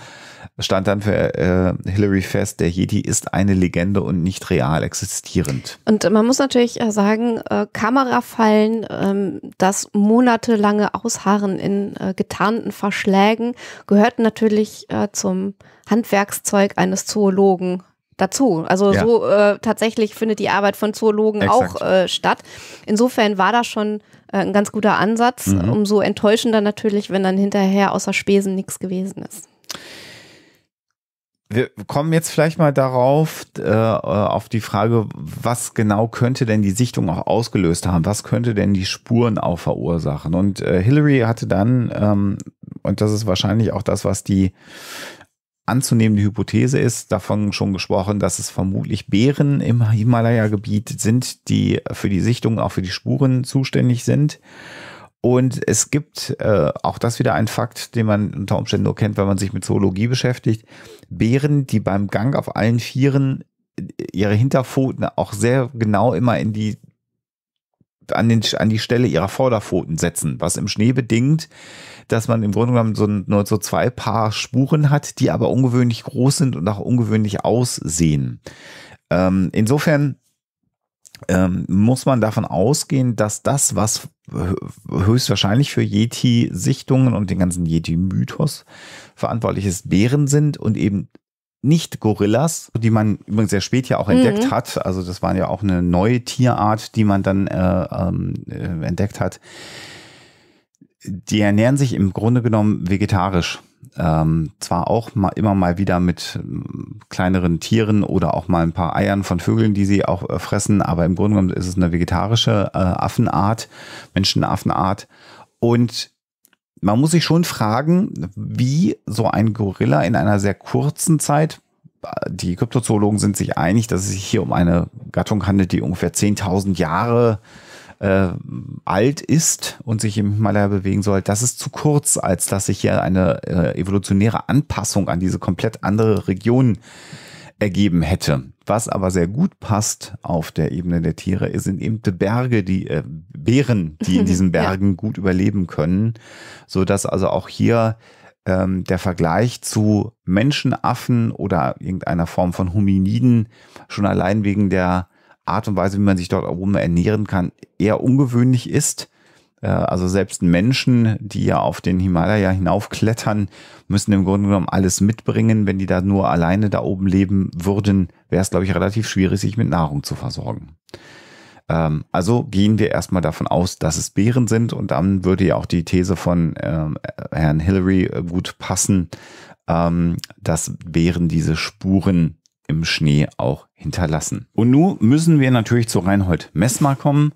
[SPEAKER 1] stand dann für äh, Hillary fest, der Yeti ist eine Legende und nicht real existierend.
[SPEAKER 2] Und man muss natürlich äh, sagen, äh, Kamerafallen, ähm, das monatelange Ausharren in äh, getan rasanten Verschlägen gehört natürlich äh, zum Handwerkszeug eines Zoologen dazu. Also ja. so äh, tatsächlich findet die Arbeit von Zoologen Exakt. auch äh, statt. Insofern war das schon äh, ein ganz guter Ansatz. Mhm. Umso enttäuschender natürlich, wenn dann hinterher außer Spesen nichts gewesen ist
[SPEAKER 1] wir kommen jetzt vielleicht mal darauf, äh, auf die Frage, was genau könnte denn die Sichtung auch ausgelöst haben? Was könnte denn die Spuren auch verursachen? Und äh, Hillary hatte dann, ähm, und das ist wahrscheinlich auch das, was die anzunehmende Hypothese ist, davon schon gesprochen, dass es vermutlich Bären im Himalaya-Gebiet sind, die für die Sichtung, auch für die Spuren zuständig sind. Und es gibt äh, auch das wieder ein Fakt, den man unter Umständen nur kennt, wenn man sich mit Zoologie beschäftigt. Bären, die beim Gang auf allen Vieren äh, ihre Hinterpfoten auch sehr genau immer in die an, den, an die Stelle ihrer Vorderpfoten setzen, was im Schnee bedingt, dass man im Grunde genommen so, nur so zwei Paar Spuren hat, die aber ungewöhnlich groß sind und auch ungewöhnlich aussehen. Ähm, insofern ähm, muss man davon ausgehen, dass das, was höchstwahrscheinlich für Yeti-Sichtungen und den ganzen Yeti-Mythos verantwortlich ist, Bären sind und eben nicht Gorillas, die man übrigens sehr spät ja auch mhm. entdeckt hat. Also das war ja auch eine neue Tierart, die man dann äh, ähm, äh, entdeckt hat. Die ernähren sich im Grunde genommen vegetarisch ähm, zwar auch mal, immer mal wieder mit ähm, kleineren Tieren oder auch mal ein paar Eiern von Vögeln, die sie auch äh, fressen, aber im Grunde genommen ist es eine vegetarische äh, Affenart, Menschenaffenart. Und man muss sich schon fragen, wie so ein Gorilla in einer sehr kurzen Zeit, die Kryptozoologen sind sich einig, dass es sich hier um eine Gattung handelt, die ungefähr 10.000 Jahre äh, äh, alt ist und sich im Himalaya bewegen soll, das ist zu kurz, als dass sich hier eine äh, evolutionäre Anpassung an diese komplett andere Region ergeben hätte. Was aber sehr gut passt auf der Ebene der Tiere, sind eben die Berge, die äh, Bären, die in diesen Bergen ja. gut überleben können, so dass also auch hier ähm, der Vergleich zu Menschenaffen oder irgendeiner Form von Hominiden schon allein wegen der Art und Weise, wie man sich dort oben ernähren kann, eher ungewöhnlich ist. Äh, also selbst Menschen, die ja auf den Himalaya hinaufklettern, müssen im Grunde genommen alles mitbringen. Wenn die da nur alleine da oben leben würden, wäre es, glaube ich, relativ schwierig, sich mit Nahrung zu versorgen. Ähm, also gehen wir erstmal davon aus, dass es Bären sind und dann würde ja auch die These von ähm, Herrn Hillary äh, gut passen, ähm, dass Bären diese Spuren im Schnee auch hinterlassen. Und nun müssen wir natürlich zu Reinhold Messmer kommen,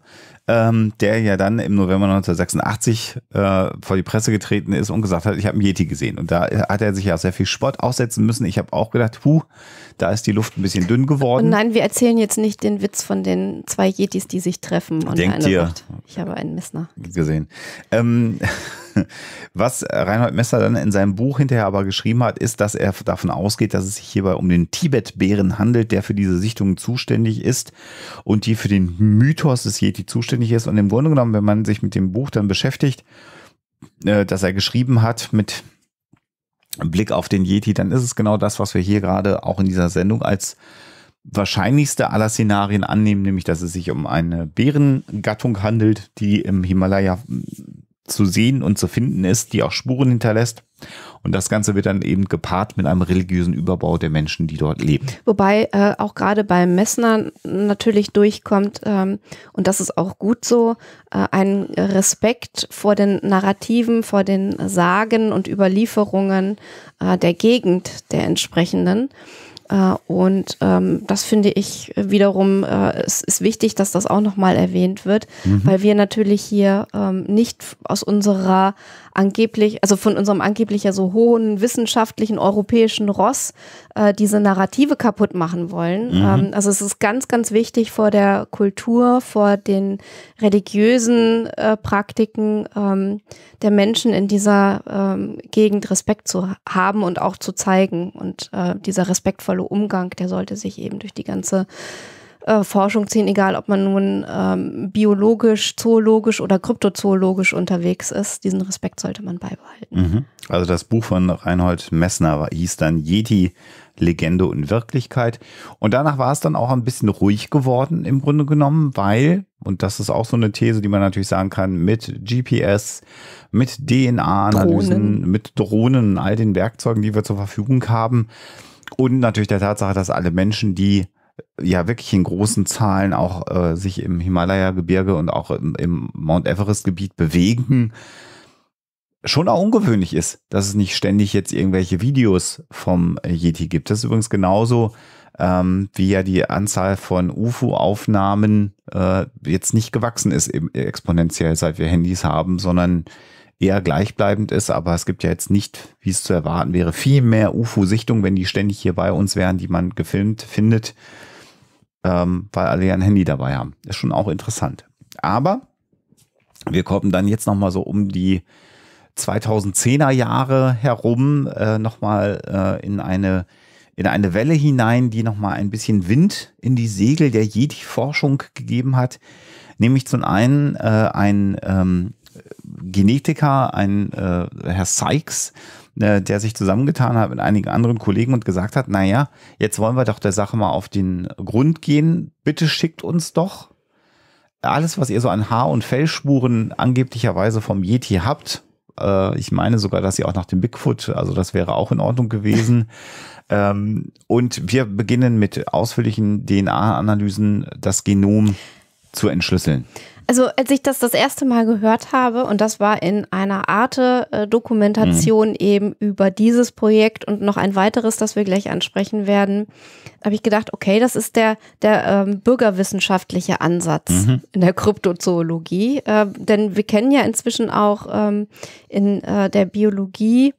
[SPEAKER 1] ähm, der ja dann im November 1986 äh, vor die Presse getreten ist und gesagt hat, ich habe einen Yeti gesehen. Und da hat er sich ja sehr viel Sport aussetzen müssen. Ich habe auch gedacht, puh, da ist die Luft ein bisschen dünn geworden. Und nein,
[SPEAKER 2] wir erzählen jetzt nicht den Witz von den zwei Yetis, die sich treffen. Und Denkt ihr? Macht. Ich habe einen Messner
[SPEAKER 1] gesehen. gesehen. Ähm, Was Reinhold Messer dann in seinem Buch hinterher aber geschrieben hat, ist, dass er davon ausgeht, dass es sich hierbei um den Tibet-Bären handelt, der für diese Sichtungen zuständig ist und die für den Mythos des Yeti zuständig ist. Und im Grunde genommen, wenn man sich mit dem Buch dann beschäftigt, äh, das er geschrieben hat, mit Blick auf den Yeti, dann ist es genau das, was wir hier gerade auch in dieser Sendung als wahrscheinlichste aller Szenarien annehmen, nämlich dass es sich um eine Bärengattung handelt, die im Himalaya zu sehen und zu finden ist, die auch Spuren hinterlässt. Und das Ganze wird dann eben gepaart mit einem religiösen Überbau der Menschen, die dort leben.
[SPEAKER 2] Wobei äh, auch gerade beim Messner natürlich durchkommt, ähm, und das ist auch gut so, äh, ein Respekt vor den Narrativen, vor den Sagen und Überlieferungen äh, der Gegend der entsprechenden. Äh, und ähm, das finde ich wiederum, äh, es ist wichtig, dass das auch nochmal erwähnt wird, mhm. weil wir natürlich hier ähm, nicht aus unserer angeblich, also von unserem angeblich ja so hohen wissenschaftlichen europäischen Ross äh, diese Narrative kaputt machen wollen. Mhm. Ähm, also es ist ganz, ganz wichtig vor der Kultur, vor den religiösen äh, Praktiken ähm, der Menschen in dieser ähm, Gegend Respekt zu haben und auch zu zeigen. Und äh, dieser respektvolle Umgang, der sollte sich eben durch die ganze äh, Forschung ziehen, egal ob man nun ähm, biologisch, zoologisch oder kryptozoologisch unterwegs ist. Diesen Respekt sollte man beibehalten.
[SPEAKER 1] Mhm. Also das Buch von Reinhold Messner hieß dann Yeti, Legende und Wirklichkeit. Und danach war es dann auch ein bisschen ruhig geworden im Grunde genommen, weil, und das ist auch so eine These, die man natürlich sagen kann, mit GPS, mit DNA-Analysen, mit Drohnen, all den Werkzeugen, die wir zur Verfügung haben, und natürlich der Tatsache, dass alle Menschen, die ja wirklich in großen Zahlen auch äh, sich im Himalaya-Gebirge und auch im, im Mount Everest-Gebiet bewegen, schon auch ungewöhnlich ist, dass es nicht ständig jetzt irgendwelche Videos vom Yeti gibt. Das ist übrigens genauso ähm, wie ja die Anzahl von UFO-Aufnahmen äh, jetzt nicht gewachsen ist, eben exponentiell, seit wir Handys haben, sondern eher gleichbleibend ist. Aber es gibt ja jetzt nicht, wie es zu erwarten wäre, viel mehr UFO-Sichtungen, wenn die ständig hier bei uns wären, die man gefilmt findet ähm, weil alle ja ein Handy dabei haben. Ist schon auch interessant. Aber wir kommen dann jetzt nochmal so um die 2010er Jahre herum äh, nochmal äh, in, eine, in eine Welle hinein, die nochmal ein bisschen Wind in die Segel der Jedi-Forschung gegeben hat. Nämlich zum einen äh, ein ähm, Genetiker, ein äh, Herr Sykes, äh, der sich zusammengetan hat mit einigen anderen Kollegen und gesagt hat, naja, jetzt wollen wir doch der Sache mal auf den Grund gehen. Bitte schickt uns doch alles, was ihr so an Haar- und Fellspuren angeblicherweise vom Yeti habt. Äh, ich meine sogar, dass sie auch nach dem Bigfoot, also das wäre auch in Ordnung gewesen. Ähm, und wir beginnen mit ausführlichen DNA-Analysen, das Genom zu entschlüsseln.
[SPEAKER 2] Also als ich das das erste Mal gehört habe, und das war in einer Arte-Dokumentation mhm. eben über dieses Projekt und noch ein weiteres, das wir gleich ansprechen werden, habe ich gedacht, okay, das ist der, der ähm, bürgerwissenschaftliche Ansatz mhm. in der Kryptozoologie. Äh, denn wir kennen ja inzwischen auch ähm, in äh, der Biologie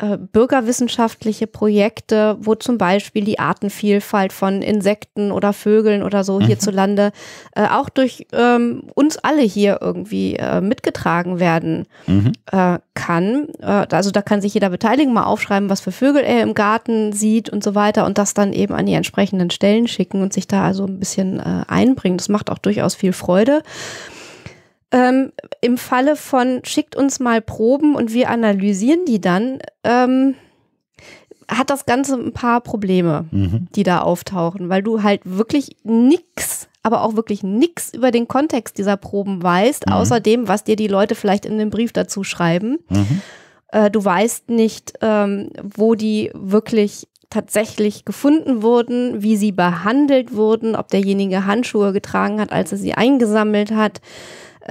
[SPEAKER 2] äh, bürgerwissenschaftliche Projekte, wo zum Beispiel die Artenvielfalt von Insekten oder Vögeln oder so mhm. hierzulande äh, auch durch ähm, uns alle hier irgendwie äh, mitgetragen werden mhm. Äh, kann. Äh, also da kann sich jeder beteiligen, mal aufschreiben, was für Vögel er im Garten sieht und so weiter und das dann eben an die entsprechenden Stellen schicken und sich da also ein bisschen einbringen. Das macht auch durchaus viel Freude. Ähm, Im Falle von schickt uns mal Proben und wir analysieren die dann, ähm, hat das Ganze ein paar Probleme, mhm. die da auftauchen, weil du halt wirklich nichts, aber auch wirklich nichts über den Kontext dieser Proben weißt, mhm. außer dem, was dir die Leute vielleicht in dem Brief dazu schreiben. Mhm. Äh, du weißt nicht, ähm, wo die wirklich tatsächlich gefunden wurden, wie sie behandelt wurden, ob derjenige Handschuhe getragen hat, als er sie eingesammelt hat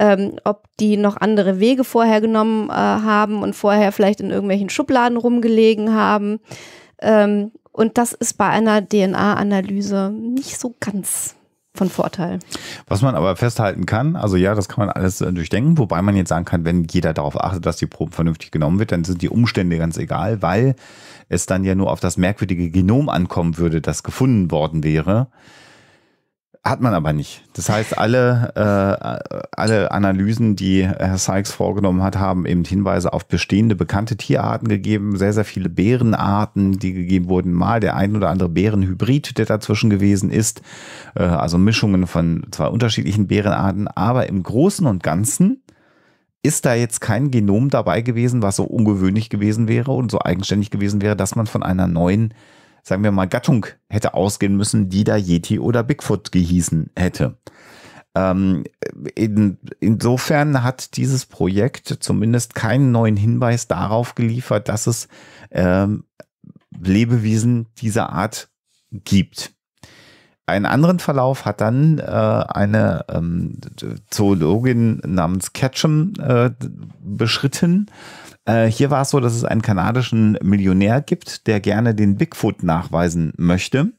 [SPEAKER 2] ähm, ob die noch andere Wege vorher genommen äh, haben und vorher vielleicht in irgendwelchen Schubladen rumgelegen haben. Ähm, und das ist bei einer DNA-Analyse nicht so ganz von Vorteil.
[SPEAKER 1] Was man aber festhalten kann, also ja, das kann man alles äh, durchdenken, wobei man jetzt sagen kann, wenn jeder darauf achtet, dass die Probe vernünftig genommen wird, dann sind die Umstände ganz egal, weil es dann ja nur auf das merkwürdige Genom ankommen würde, das gefunden worden wäre. Hat man aber nicht. Das heißt, alle, äh, alle Analysen, die Herr Sykes vorgenommen hat, haben eben Hinweise auf bestehende bekannte Tierarten gegeben, sehr, sehr viele Bärenarten, die gegeben wurden. Mal der ein oder andere Bärenhybrid, der dazwischen gewesen ist. Äh, also Mischungen von zwei unterschiedlichen Bärenarten. Aber im Großen und Ganzen ist da jetzt kein Genom dabei gewesen, was so ungewöhnlich gewesen wäre und so eigenständig gewesen wäre, dass man von einer neuen äh, sagen wir mal, Gattung hätte ausgehen müssen, die da Yeti oder Bigfoot gehießen hätte. Ähm, in, insofern hat dieses Projekt zumindest keinen neuen Hinweis darauf geliefert, dass es ähm, Lebewesen dieser Art gibt. Einen anderen Verlauf hat dann äh, eine ähm, Zoologin namens Ketchum äh, beschritten. Äh, hier war es so, dass es einen kanadischen Millionär gibt, der gerne den Bigfoot nachweisen möchte.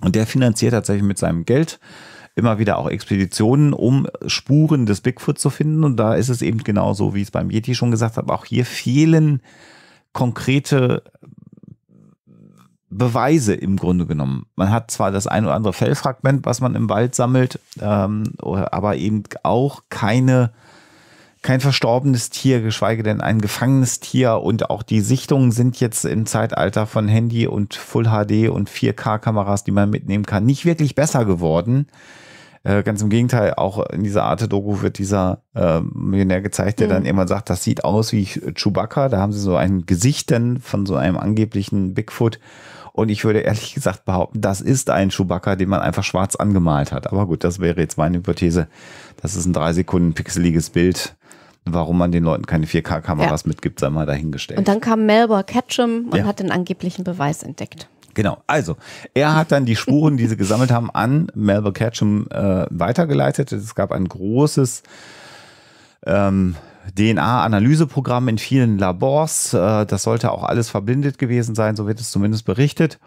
[SPEAKER 1] Und der finanziert tatsächlich mit seinem Geld immer wieder auch Expeditionen, um Spuren des Bigfoot zu finden. Und da ist es eben genauso, wie ich es beim Yeti schon gesagt habe, auch hier fehlen konkrete Beweise im Grunde genommen. Man hat zwar das ein oder andere Fellfragment, was man im Wald sammelt, ähm, aber eben auch keine kein verstorbenes Tier, geschweige denn ein gefangenes Tier. Und auch die Sichtungen sind jetzt im Zeitalter von Handy und Full HD und 4K-Kameras, die man mitnehmen kann, nicht wirklich besser geworden. Äh, ganz im Gegenteil, auch in dieser Arte-Doku wird dieser äh, Millionär gezeigt, der mhm. dann immer sagt, das sieht aus wie Chewbacca. Da haben sie so ein Gesicht dann von so einem angeblichen Bigfoot. Und ich würde ehrlich gesagt behaupten, das ist ein Chewbacca, den man einfach schwarz angemalt hat. Aber gut, das wäre jetzt meine Hypothese. Das ist ein drei Sekunden pixeliges Bild. Warum man den Leuten keine 4K-Kameras ja. mitgibt, sei mal dahingestellt. Und
[SPEAKER 2] dann kam Melbourne Ketchum und ja. hat den angeblichen Beweis entdeckt.
[SPEAKER 1] Genau, also er hat dann die Spuren, die sie gesammelt haben, an Melbourne Ketchum äh, weitergeleitet. Es gab ein großes ähm, DNA-Analyseprogramm in vielen Labors. Äh, das sollte auch alles verblindet gewesen sein, so wird es zumindest berichtet.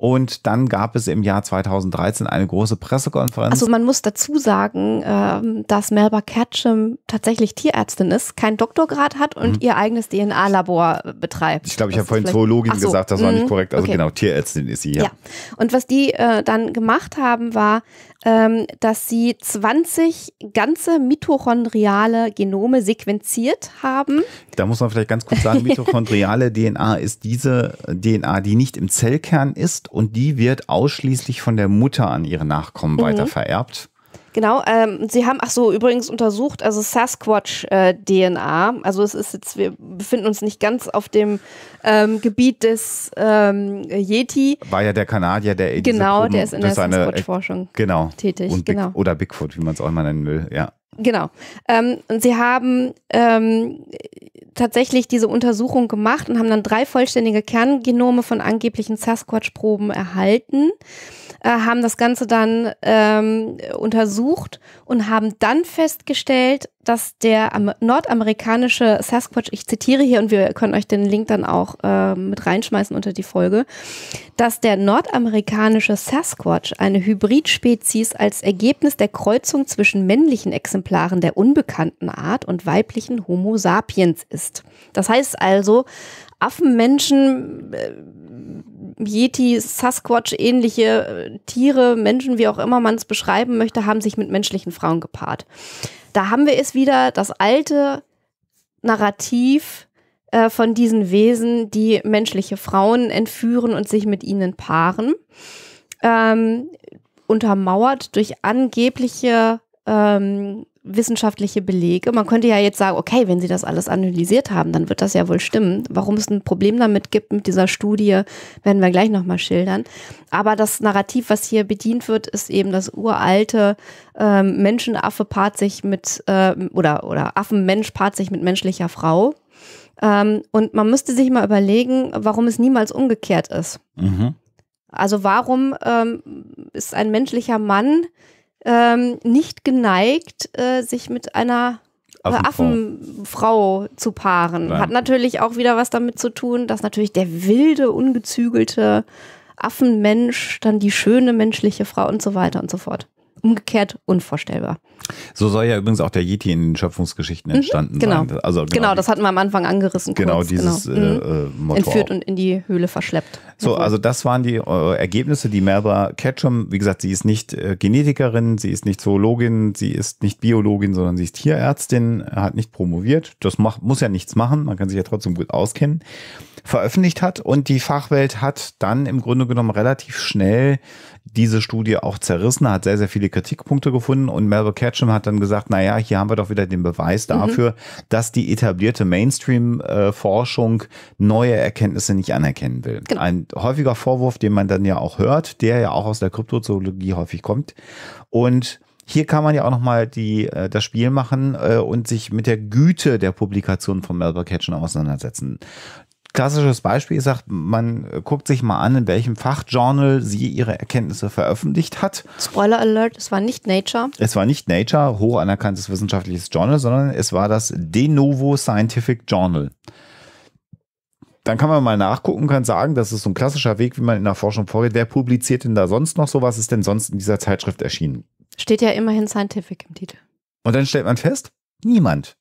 [SPEAKER 1] Und dann gab es im Jahr 2013 eine große Pressekonferenz. Also
[SPEAKER 2] man muss dazu sagen, ähm, dass Melba Ketchum tatsächlich Tierärztin ist, keinen Doktorgrad hat und mhm. ihr eigenes DNA-Labor betreibt. Ich glaube, ich habe vorhin Zoologin so. gesagt, das war nicht mhm. korrekt. Also okay. genau,
[SPEAKER 1] Tierärztin ist sie, ja. ja.
[SPEAKER 2] Und was die äh, dann gemacht haben, war ähm, dass sie 20 ganze mitochondriale Genome sequenziert haben.
[SPEAKER 1] Da muss man vielleicht ganz kurz sagen, mitochondriale DNA ist diese äh, DNA, die nicht im Zellkern ist und die wird ausschließlich von der Mutter an ihre Nachkommen mhm. weiter vererbt.
[SPEAKER 2] Genau, ähm, sie haben, ach so, übrigens untersucht, also Sasquatch-DNA. Äh, also es ist jetzt, wir befinden uns nicht ganz auf dem ähm, Gebiet des ähm, Yeti.
[SPEAKER 1] War ja der Kanadier, der in Genau, Proben, der ist in der äh, Sasquatch-Forschung äh, genau. tätig. Und genau. Big, oder Bigfoot, wie man es auch immer nennen will, ja.
[SPEAKER 2] Genau. Ähm, und sie haben ähm, tatsächlich diese Untersuchung gemacht und haben dann drei vollständige Kerngenome von angeblichen Sasquatch-Proben erhalten. Äh, haben das Ganze dann ähm, untersucht und haben dann festgestellt, dass der nordamerikanische Sasquatch, ich zitiere hier und wir können euch den Link dann auch äh, mit reinschmeißen unter die Folge, dass der nordamerikanische Sasquatch eine Hybridspezies als Ergebnis der Kreuzung zwischen männlichen Exemplaren der unbekannten Art und weiblichen Homo sapiens ist. Das heißt also, Affenmenschen äh, Yeti, Sasquatch-ähnliche äh, Tiere, Menschen, wie auch immer man es beschreiben möchte, haben sich mit menschlichen Frauen gepaart. Da haben wir es wieder, das alte Narrativ äh, von diesen Wesen, die menschliche Frauen entführen und sich mit ihnen paaren, ähm, untermauert durch angebliche ähm, wissenschaftliche Belege. Man könnte ja jetzt sagen, okay, wenn sie das alles analysiert haben, dann wird das ja wohl stimmen. Warum es ein Problem damit gibt mit dieser Studie, werden wir gleich nochmal schildern. Aber das Narrativ, was hier bedient wird, ist eben das uralte ähm, Menschenaffe paart sich mit äh, oder oder Affenmensch paart sich mit menschlicher Frau. Ähm, und man müsste sich mal überlegen, warum es niemals umgekehrt ist. Mhm. Also warum ähm, ist ein menschlicher Mann ähm, nicht geneigt, äh, sich mit einer Affenfrau. Affenfrau zu paaren. Nein. Hat natürlich auch wieder was damit zu tun, dass natürlich der wilde, ungezügelte Affenmensch dann die schöne menschliche Frau und so weiter und so fort umgekehrt unvorstellbar.
[SPEAKER 1] So soll ja übrigens auch der Yeti in den Schöpfungsgeschichten mhm, entstanden mhm, genau. sein. Also genau, genau, das
[SPEAKER 2] hatten wir am Anfang angerissen. Genau, kurz, dieses genau. Mhm. Äh, mhm. Entführt und in die Höhle
[SPEAKER 1] verschleppt. So, also das waren die äh, Ergebnisse, die Melba Ketchum, wie gesagt, sie ist nicht äh, Genetikerin, sie ist nicht Zoologin, sie ist nicht Biologin, sondern sie ist Tierärztin, hat nicht promoviert. Das macht, muss ja nichts machen, man kann sich ja trotzdem gut auskennen. Veröffentlicht hat und die Fachwelt hat dann im Grunde genommen relativ schnell diese Studie auch zerrissen, hat sehr, sehr viele Kritikpunkte gefunden und Melville Ketchum hat dann gesagt, naja, hier haben wir doch wieder den Beweis mhm. dafür, mhm. dass die etablierte Mainstream-Forschung äh, neue Erkenntnisse nicht anerkennen will. Genau. Ein häufiger Vorwurf, den man dann ja auch hört, der ja auch aus der Kryptozoologie häufig kommt und hier kann man ja auch nochmal die, äh, das Spiel machen äh, und sich mit der Güte der Publikation von Melba Ketchum auseinandersetzen klassisches Beispiel, ich sage, man äh, guckt sich mal an, in welchem Fachjournal sie ihre Erkenntnisse veröffentlicht hat.
[SPEAKER 2] Spoiler Alert, es war nicht Nature.
[SPEAKER 1] Es war nicht Nature, hoch anerkanntes wissenschaftliches Journal, sondern es war das De Novo Scientific Journal. Dann kann man mal nachgucken, kann sagen, das ist so ein klassischer Weg, wie man in der Forschung vorgeht. Wer publiziert denn da sonst noch so? Was ist denn sonst in dieser Zeitschrift erschienen?
[SPEAKER 2] Steht ja immerhin Scientific im Titel.
[SPEAKER 1] Und dann stellt man fest, niemand.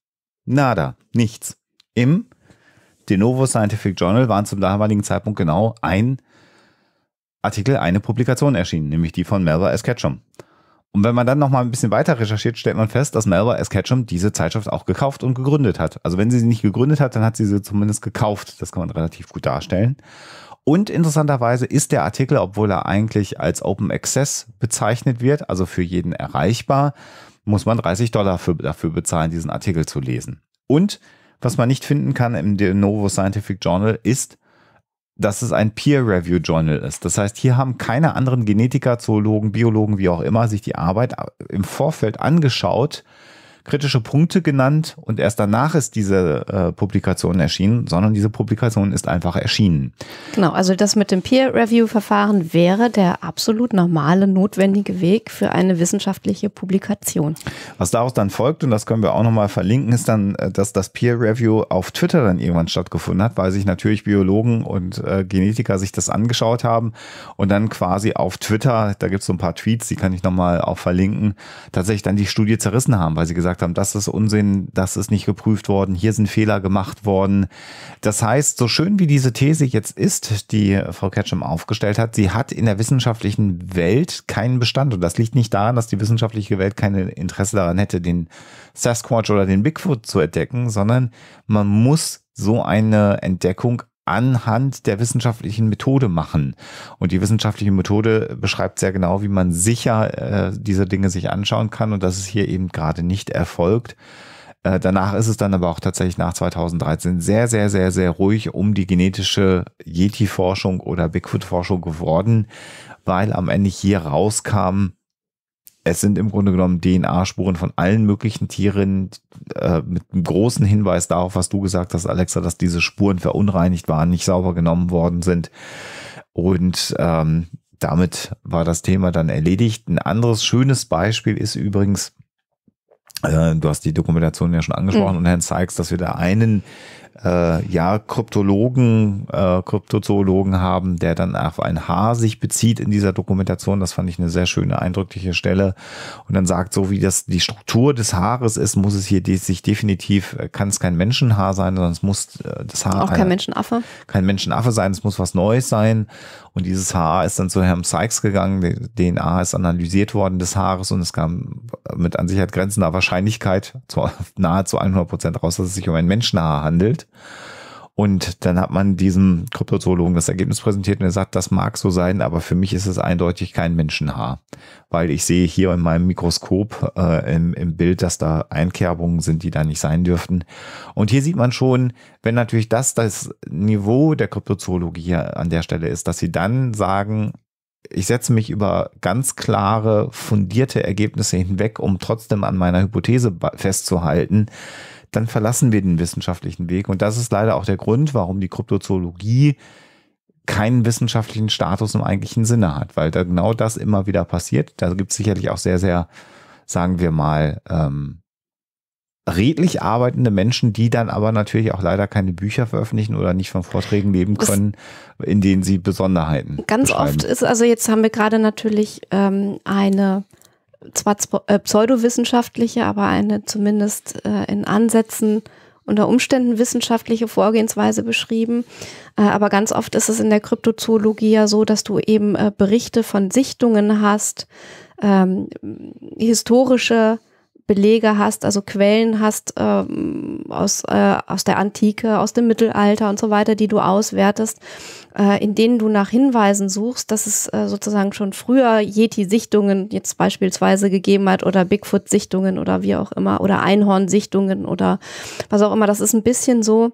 [SPEAKER 1] Nada, nichts. Im De Novo Scientific Journal waren zum damaligen Zeitpunkt genau ein Artikel, eine Publikation erschienen, nämlich die von Melba S. Ketchum. Und wenn man dann nochmal ein bisschen weiter recherchiert, stellt man fest, dass Melba S. Ketchum diese Zeitschrift auch gekauft und gegründet hat. Also wenn sie sie nicht gegründet hat, dann hat sie sie zumindest gekauft. Das kann man relativ gut darstellen. Und interessanterweise ist der Artikel, obwohl er eigentlich als Open Access bezeichnet wird, also für jeden erreichbar, muss man 30 Dollar für, dafür bezahlen, diesen Artikel zu lesen. Und was man nicht finden kann im De Novo Scientific Journal ist, dass es ein Peer-Review-Journal ist. Das heißt, hier haben keine anderen Genetiker, Zoologen, Biologen, wie auch immer, sich die Arbeit äh, im Vorfeld angeschaut, kritische Punkte genannt und erst danach ist diese äh, Publikation erschienen, sondern diese Publikation ist einfach erschienen.
[SPEAKER 2] Genau, also das mit dem Peer-Review-Verfahren wäre der absolut normale, notwendige Weg für eine wissenschaftliche Publikation.
[SPEAKER 1] Was daraus dann folgt, und das können wir auch nochmal verlinken, ist dann, äh, dass das Peer-Review auf Twitter dann irgendwann stattgefunden hat, weil sich natürlich Biologen und äh, Genetiker sich das angeschaut haben und dann quasi auf Twitter, da gibt es so ein paar Tweets, die kann ich nochmal auch verlinken, tatsächlich dann die Studie zerrissen haben, weil sie gesagt gesagt haben, das ist Unsinn, das ist nicht geprüft worden, hier sind Fehler gemacht worden. Das heißt, so schön wie diese These jetzt ist, die Frau Ketchum aufgestellt hat, sie hat in der wissenschaftlichen Welt keinen Bestand. Und das liegt nicht daran, dass die wissenschaftliche Welt kein Interesse daran hätte, den Sasquatch oder den Bigfoot zu entdecken, sondern man muss so eine Entdeckung anhand der wissenschaftlichen Methode machen. Und die wissenschaftliche Methode beschreibt sehr genau, wie man sicher äh, diese Dinge sich anschauen kann und das ist hier eben gerade nicht erfolgt. Äh, danach ist es dann aber auch tatsächlich nach 2013 sehr, sehr, sehr, sehr ruhig um die genetische Yeti-Forschung oder Bigfoot-Forschung geworden, weil am Ende hier rauskam, es sind im Grunde genommen DNA-Spuren von allen möglichen Tieren äh, mit einem großen Hinweis darauf, was du gesagt hast, Alexa, dass diese Spuren verunreinigt waren, nicht sauber genommen worden sind. Und ähm, damit war das Thema dann erledigt. Ein anderes schönes Beispiel ist übrigens, äh, du hast die Dokumentation ja schon angesprochen mhm. und Herrn Sykes, dass wir da einen äh, ja, Kryptologen, äh, Kryptozoologen haben, der dann auf ein Haar sich bezieht in dieser Dokumentation. Das fand ich eine sehr schöne, eindrückliche Stelle. Und dann sagt, so wie das die Struktur des Haares ist, muss es hier sich definitiv, äh, kann es kein Menschenhaar sein, sondern es muss äh, das Haar. Auch kein eine, Menschenaffe? Kein Menschenaffe sein, es muss was Neues sein. Und dieses Haar ist dann zu Herrn Sykes gegangen, DNA ist analysiert worden des Haares und es kam mit an Sicherheit grenzender Wahrscheinlichkeit, zwar nahezu 100 Prozent raus, dass es sich um ein Menschenhaar handelt. Und dann hat man diesem Kryptozoologen das Ergebnis präsentiert und er sagt, das mag so sein, aber für mich ist es eindeutig kein Menschenhaar. Weil ich sehe hier in meinem Mikroskop äh, im, im Bild, dass da Einkerbungen sind, die da nicht sein dürften. Und hier sieht man schon, wenn natürlich das das Niveau der Kryptozoologie hier an der Stelle ist, dass sie dann sagen, ich setze mich über ganz klare, fundierte Ergebnisse hinweg, um trotzdem an meiner Hypothese festzuhalten dann verlassen wir den wissenschaftlichen Weg. Und das ist leider auch der Grund, warum die Kryptozoologie keinen wissenschaftlichen Status im eigentlichen Sinne hat, weil da genau das immer wieder passiert. Da gibt es sicherlich auch sehr, sehr, sagen wir mal, ähm, redlich arbeitende Menschen, die dann aber natürlich auch leider keine Bücher veröffentlichen oder nicht von Vorträgen leben können, in denen sie Besonderheiten. Ganz oft ist,
[SPEAKER 2] also jetzt haben wir gerade natürlich ähm, eine zwar äh, pseudowissenschaftliche, aber eine zumindest äh, in Ansätzen unter Umständen wissenschaftliche Vorgehensweise beschrieben. Äh, aber ganz oft ist es in der Kryptozoologie ja so, dass du eben Berichte von Sichtungen hast, ähm, historische Belege hast, also Quellen hast ähm, aus, äh, aus der Antike, aus dem Mittelalter und so weiter, die du auswertest, äh, in denen du nach Hinweisen suchst, dass es äh, sozusagen schon früher Yeti-Sichtungen jetzt beispielsweise gegeben hat oder Bigfoot-Sichtungen oder wie auch immer oder Einhorn-Sichtungen oder was auch immer. Das ist ein bisschen so,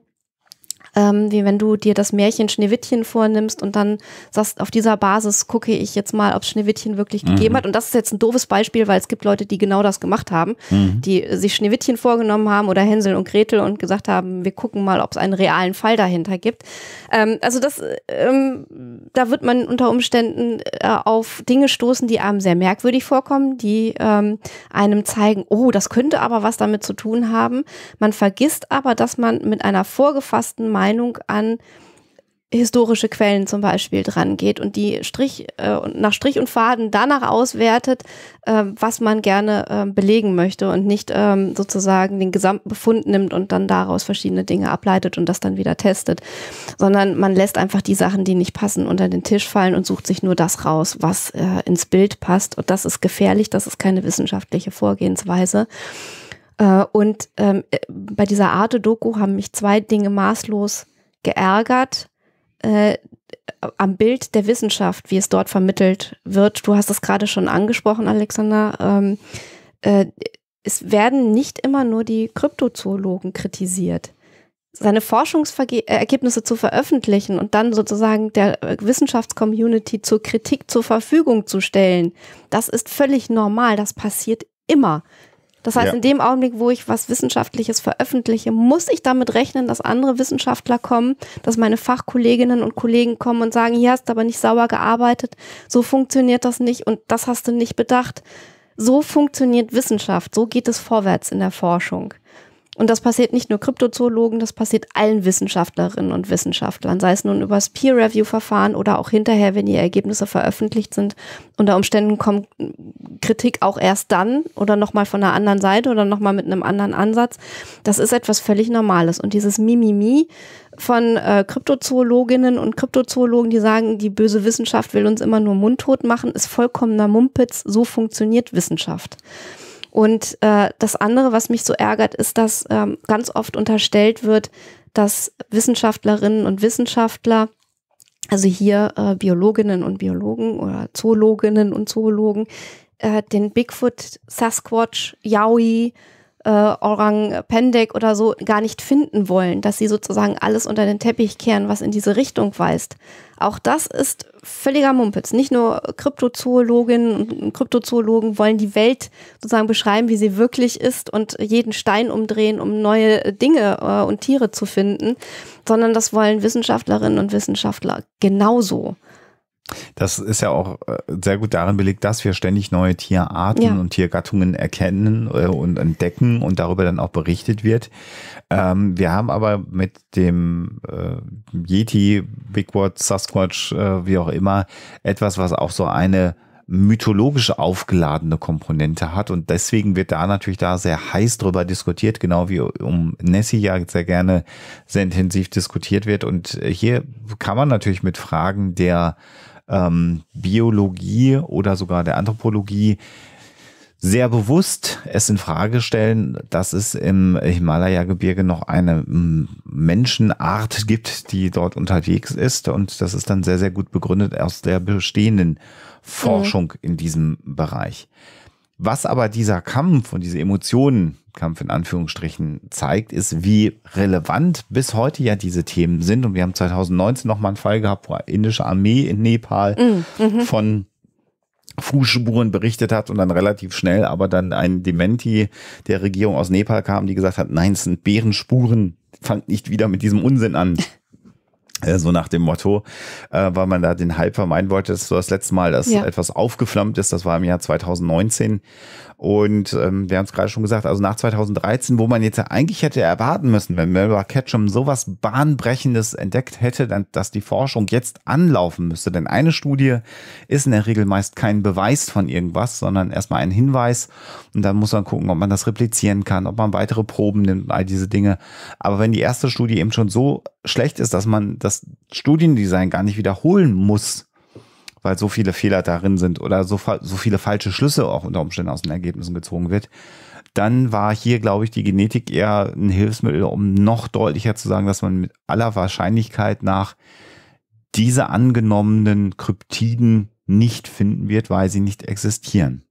[SPEAKER 2] ähm, wie wenn du dir das Märchen Schneewittchen vornimmst und dann sagst, auf dieser Basis gucke ich jetzt mal, ob es Schneewittchen wirklich mhm. gegeben hat. Und das ist jetzt ein doofes Beispiel, weil es gibt Leute, die genau das gemacht haben, mhm. die sich Schneewittchen vorgenommen haben oder Hänsel und Gretel und gesagt haben, wir gucken mal, ob es einen realen Fall dahinter gibt. Ähm, also das, ähm, da wird man unter Umständen äh, auf Dinge stoßen, die einem sehr merkwürdig vorkommen, die ähm, einem zeigen, oh, das könnte aber was damit zu tun haben. Man vergisst aber, dass man mit einer vorgefassten Meinung Meinung an historische Quellen zum Beispiel dran geht und die Strich äh, nach Strich und Faden danach auswertet, äh, was man gerne äh, belegen möchte und nicht ähm, sozusagen den gesamten Befund nimmt und dann daraus verschiedene Dinge ableitet und das dann wieder testet, sondern man lässt einfach die Sachen, die nicht passen, unter den Tisch fallen und sucht sich nur das raus, was äh, ins Bild passt und das ist gefährlich, das ist keine wissenschaftliche Vorgehensweise. Äh, und ähm, äh, bei dieser Art doku haben mich zwei Dinge maßlos geärgert. Äh, am Bild der Wissenschaft, wie es dort vermittelt wird. Du hast es gerade schon angesprochen, Alexander. Ähm, äh, es werden nicht immer nur die Kryptozoologen kritisiert. Seine Forschungsergebnisse äh, zu veröffentlichen und dann sozusagen der Wissenschaftscommunity zur Kritik zur Verfügung zu stellen, das ist völlig normal. Das passiert immer. Das heißt, ja. in dem Augenblick, wo ich was Wissenschaftliches veröffentliche, muss ich damit rechnen, dass andere Wissenschaftler kommen, dass meine Fachkolleginnen und Kollegen kommen und sagen, hier hast du aber nicht sauber gearbeitet, so funktioniert das nicht und das hast du nicht bedacht. So funktioniert Wissenschaft, so geht es vorwärts in der Forschung. Und das passiert nicht nur Kryptozoologen, das passiert allen Wissenschaftlerinnen und Wissenschaftlern, sei es nun über das Peer-Review-Verfahren oder auch hinterher, wenn die Ergebnisse veröffentlicht sind. Unter Umständen kommt Kritik auch erst dann oder nochmal von einer anderen Seite oder nochmal mit einem anderen Ansatz. Das ist etwas völlig Normales. Und dieses Mimimi von äh, Kryptozoologinnen und Kryptozoologen, die sagen, die böse Wissenschaft will uns immer nur mundtot machen, ist vollkommener Mumpitz. So funktioniert Wissenschaft. Und äh, das andere, was mich so ärgert, ist, dass ähm, ganz oft unterstellt wird, dass Wissenschaftlerinnen und Wissenschaftler, also hier äh, Biologinnen und Biologen oder Zoologinnen und Zoologen, äh, den Bigfoot, Sasquatch, Yowie, äh, Orang Pendek oder so gar nicht finden wollen, dass sie sozusagen alles unter den Teppich kehren, was in diese Richtung weist. Auch das ist völliger Mumpitz. Nicht nur Kryptozoologinnen und Kryptozoologen wollen die Welt sozusagen beschreiben, wie sie wirklich ist und jeden Stein umdrehen, um neue Dinge äh, und Tiere zu finden, sondern das wollen Wissenschaftlerinnen und Wissenschaftler genauso.
[SPEAKER 1] Das ist ja auch äh, sehr gut darin belegt, dass wir ständig neue Tierarten ja. und Tiergattungen erkennen äh, und entdecken und darüber dann auch berichtet wird. Ähm, wir haben aber mit dem äh, Yeti, Bigwad, Sasquatch, äh, wie auch immer, etwas, was auch so eine mythologisch aufgeladene Komponente hat. Und deswegen wird da natürlich da sehr heiß drüber diskutiert, genau wie um Nessie ja sehr gerne sehr intensiv diskutiert wird. Und hier kann man natürlich mit Fragen der ähm, Biologie oder sogar der Anthropologie sehr bewusst es in Frage stellen, dass es im Himalaya-Gebirge noch eine Menschenart gibt, die dort unterwegs ist. Und das ist dann sehr, sehr gut begründet aus der bestehenden mhm. Forschung mhm. in diesem Bereich. Was aber dieser Kampf und diese Emotionenkampf in Anführungsstrichen zeigt, ist, wie relevant bis heute ja diese Themen sind. Und wir haben 2019 nochmal einen Fall gehabt, wo eine indische Armee in Nepal mm -hmm. von Fußspuren berichtet hat und dann relativ schnell aber dann ein Dementi der Regierung aus Nepal kam, die gesagt hat, nein, es sind Bärenspuren, fangt nicht wieder mit diesem Unsinn an. Äh, so nach dem Motto, äh, weil man da den Hype vermeiden wollte, dass so das letzte Mal, dass ja. etwas aufgeflammt ist, das war im Jahr 2019 und ähm, wir haben es gerade schon gesagt, also nach 2013, wo man jetzt eigentlich hätte erwarten müssen, wenn Melba Ketchum sowas Bahnbrechendes entdeckt hätte, dann, dass die Forschung jetzt anlaufen müsste. Denn eine Studie ist in der Regel meist kein Beweis von irgendwas, sondern erstmal ein Hinweis. Und dann muss man gucken, ob man das replizieren kann, ob man weitere Proben nimmt, all diese Dinge. Aber wenn die erste Studie eben schon so schlecht ist, dass man das Studiendesign gar nicht wiederholen muss, weil so viele Fehler darin sind oder so, so viele falsche Schlüsse auch unter Umständen aus den Ergebnissen gezogen wird, dann war hier, glaube ich, die Genetik eher ein Hilfsmittel, um noch deutlicher zu sagen, dass man mit aller Wahrscheinlichkeit nach diese angenommenen Kryptiden nicht finden wird, weil sie nicht existieren.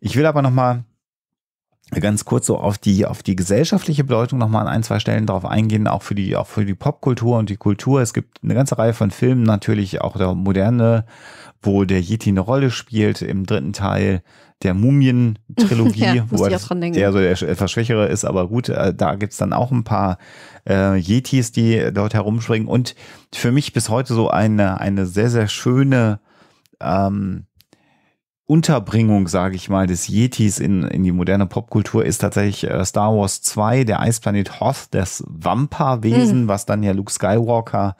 [SPEAKER 1] Ich will aber nochmal ganz kurz so auf die, auf die gesellschaftliche Bedeutung nochmal an ein, zwei Stellen drauf eingehen, auch für die, auch für die Popkultur und die Kultur. Es gibt eine ganze Reihe von Filmen, natürlich auch der moderne, wo der Yeti eine Rolle spielt, im dritten Teil der Mumien-Trilogie, ja, wo er das, der so der etwas schwächere ist, aber gut, äh, da gibt's dann auch ein paar äh, Yetis, die dort herumspringen. Und für mich bis heute so eine, eine sehr, sehr schöne ähm, Unterbringung, sage ich mal, des Yetis in, in die moderne Popkultur ist tatsächlich äh, Star Wars 2, der Eisplanet Hoth, das Wampa-Wesen, mhm. was dann ja Luke Skywalker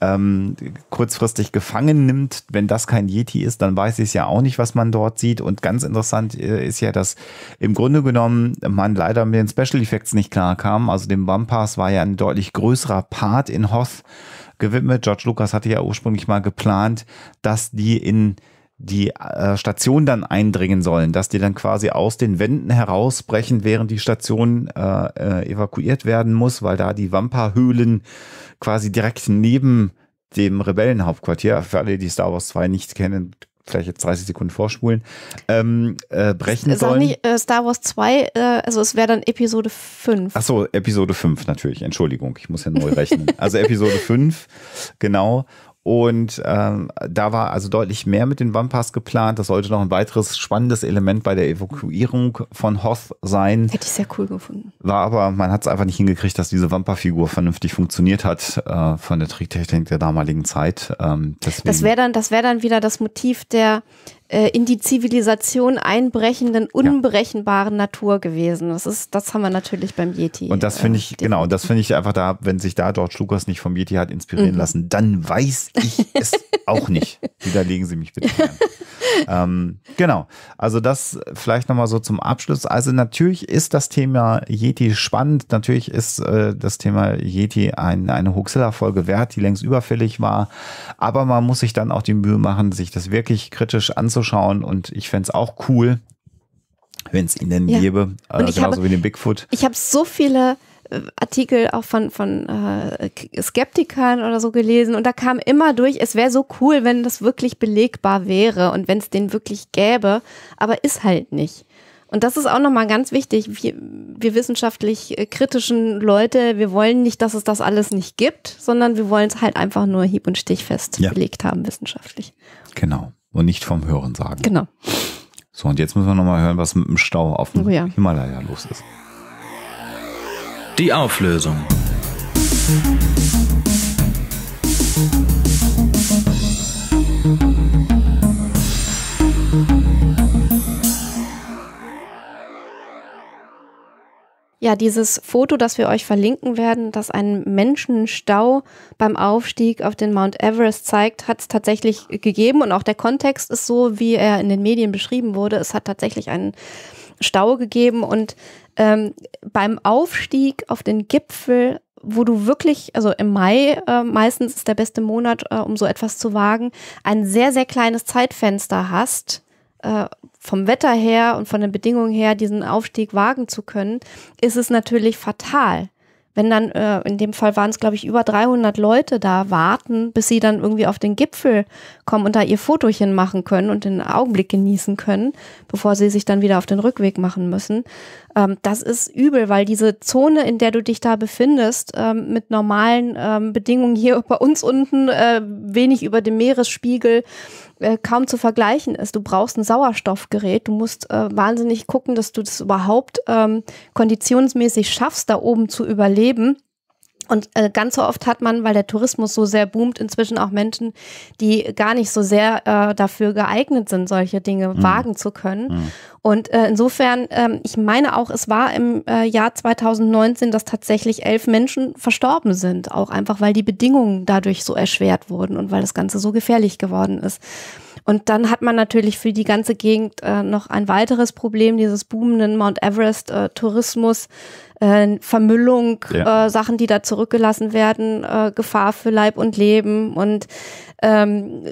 [SPEAKER 1] ähm, kurzfristig gefangen nimmt. Wenn das kein Yeti ist, dann weiß ich es ja auch nicht, was man dort sieht. Und ganz interessant äh, ist ja, dass im Grunde genommen man leider mit den Special Effects nicht klar kam. Also dem Wampas war ja ein deutlich größerer Part in Hoth gewidmet. George Lucas hatte ja ursprünglich mal geplant, dass die in die äh, Station dann eindringen sollen, dass die dann quasi aus den Wänden herausbrechen, während die Station äh, äh, evakuiert werden muss, weil da die Wampa-Höhlen quasi direkt neben dem Rebellenhauptquartier, für alle, die Star Wars 2 nicht kennen, vielleicht jetzt 30 Sekunden vorspulen, ähm, äh, brechen Sag sollen. nicht
[SPEAKER 2] äh, Star Wars 2, äh, also es wäre dann Episode 5. Ach
[SPEAKER 1] so, Episode 5 natürlich, Entschuldigung, ich muss ja neu rechnen. Also Episode 5, genau. Und ähm, da war also deutlich mehr mit den Wampas geplant. Das sollte noch ein weiteres spannendes Element bei der Evakuierung von Hoth sein.
[SPEAKER 2] Hätte ich sehr cool gefunden.
[SPEAKER 1] War aber, man hat es einfach nicht hingekriegt, dass diese Wampa-Figur vernünftig funktioniert hat äh, von der Tricktechnik der damaligen Zeit. Ähm, das wäre
[SPEAKER 2] dann, das wäre dann wieder das Motiv der äh, in die Zivilisation einbrechenden, unberechenbaren ja. Natur gewesen. Das ist, das haben wir natürlich beim Yeti. Und das finde ich,
[SPEAKER 1] äh, genau, und das finde ich einfach da, wenn sich da George Lucas nicht vom Yeti hat inspirieren mhm. lassen, dann weiß ich es auch nicht. Widerlegen Sie mich bitte. ähm, genau. Also das vielleicht nochmal so zum Abschluss. Also natürlich ist das Thema Yeti spannend. Natürlich ist äh, das Thema Yeti ein, eine Huxilla-Folge wert, die längst überfällig war. Aber man muss sich dann auch die Mühe machen, sich das wirklich kritisch anzusehen anzuschauen und ich fände es auch cool, wenn es ihn denn ja. gäbe, äh, genauso habe, wie den Bigfoot.
[SPEAKER 2] Ich habe so viele äh, Artikel auch von, von äh, Skeptikern oder so gelesen und da kam immer durch, es wäre so cool, wenn das wirklich belegbar wäre und wenn es den wirklich gäbe, aber ist halt nicht. Und das ist auch nochmal ganz wichtig. Wir, wir wissenschaftlich äh, kritischen Leute, wir wollen nicht, dass es das alles nicht gibt, sondern wir wollen es halt einfach nur hieb- und stichfest ja. belegt haben, wissenschaftlich.
[SPEAKER 1] Genau und nicht vom Hören sagen. Genau. So, und jetzt müssen wir nochmal hören, was mit dem Stau auf dem oh ja. Himalaya los ist. Die Auflösung. Musik
[SPEAKER 2] Ja, dieses Foto, das wir euch verlinken werden, das einen Menschenstau beim Aufstieg auf den Mount Everest zeigt, hat es tatsächlich gegeben und auch der Kontext ist so, wie er in den Medien beschrieben wurde. Es hat tatsächlich einen Stau gegeben und ähm, beim Aufstieg auf den Gipfel wo du wirklich, also im Mai äh, meistens ist der beste Monat, äh, um so etwas zu wagen, ein sehr, sehr kleines Zeitfenster hast, äh, vom Wetter her und von den Bedingungen her diesen Aufstieg wagen zu können, ist es natürlich fatal. Wenn dann, äh, in dem Fall waren es, glaube ich, über 300 Leute da warten, bis sie dann irgendwie auf den Gipfel kommen und da ihr Fotochen machen können und den Augenblick genießen können, bevor sie sich dann wieder auf den Rückweg machen müssen. Ähm, das ist übel, weil diese Zone, in der du dich da befindest, ähm, mit normalen ähm, Bedingungen hier bei uns unten, äh, wenig über dem Meeresspiegel, äh, kaum zu vergleichen ist. Du brauchst ein Sauerstoffgerät, du musst äh, wahnsinnig gucken, dass du das überhaupt ähm, konditionsmäßig schaffst, da oben zu überleben. Und äh, ganz so oft hat man, weil der Tourismus so sehr boomt, inzwischen auch Menschen, die gar nicht so sehr äh, dafür geeignet sind, solche Dinge mhm. wagen zu können. Mhm. Und äh, insofern, ähm, ich meine auch, es war im äh, Jahr 2019, dass tatsächlich elf Menschen verstorben sind, auch einfach, weil die Bedingungen dadurch so erschwert wurden und weil das Ganze so gefährlich geworden ist. Und dann hat man natürlich für die ganze Gegend äh, noch ein weiteres Problem dieses boomenden Mount Everest-Tourismus. Äh, äh, Vermüllung, ja. äh, Sachen, die da zurückgelassen werden, äh, Gefahr für Leib und Leben und ähm,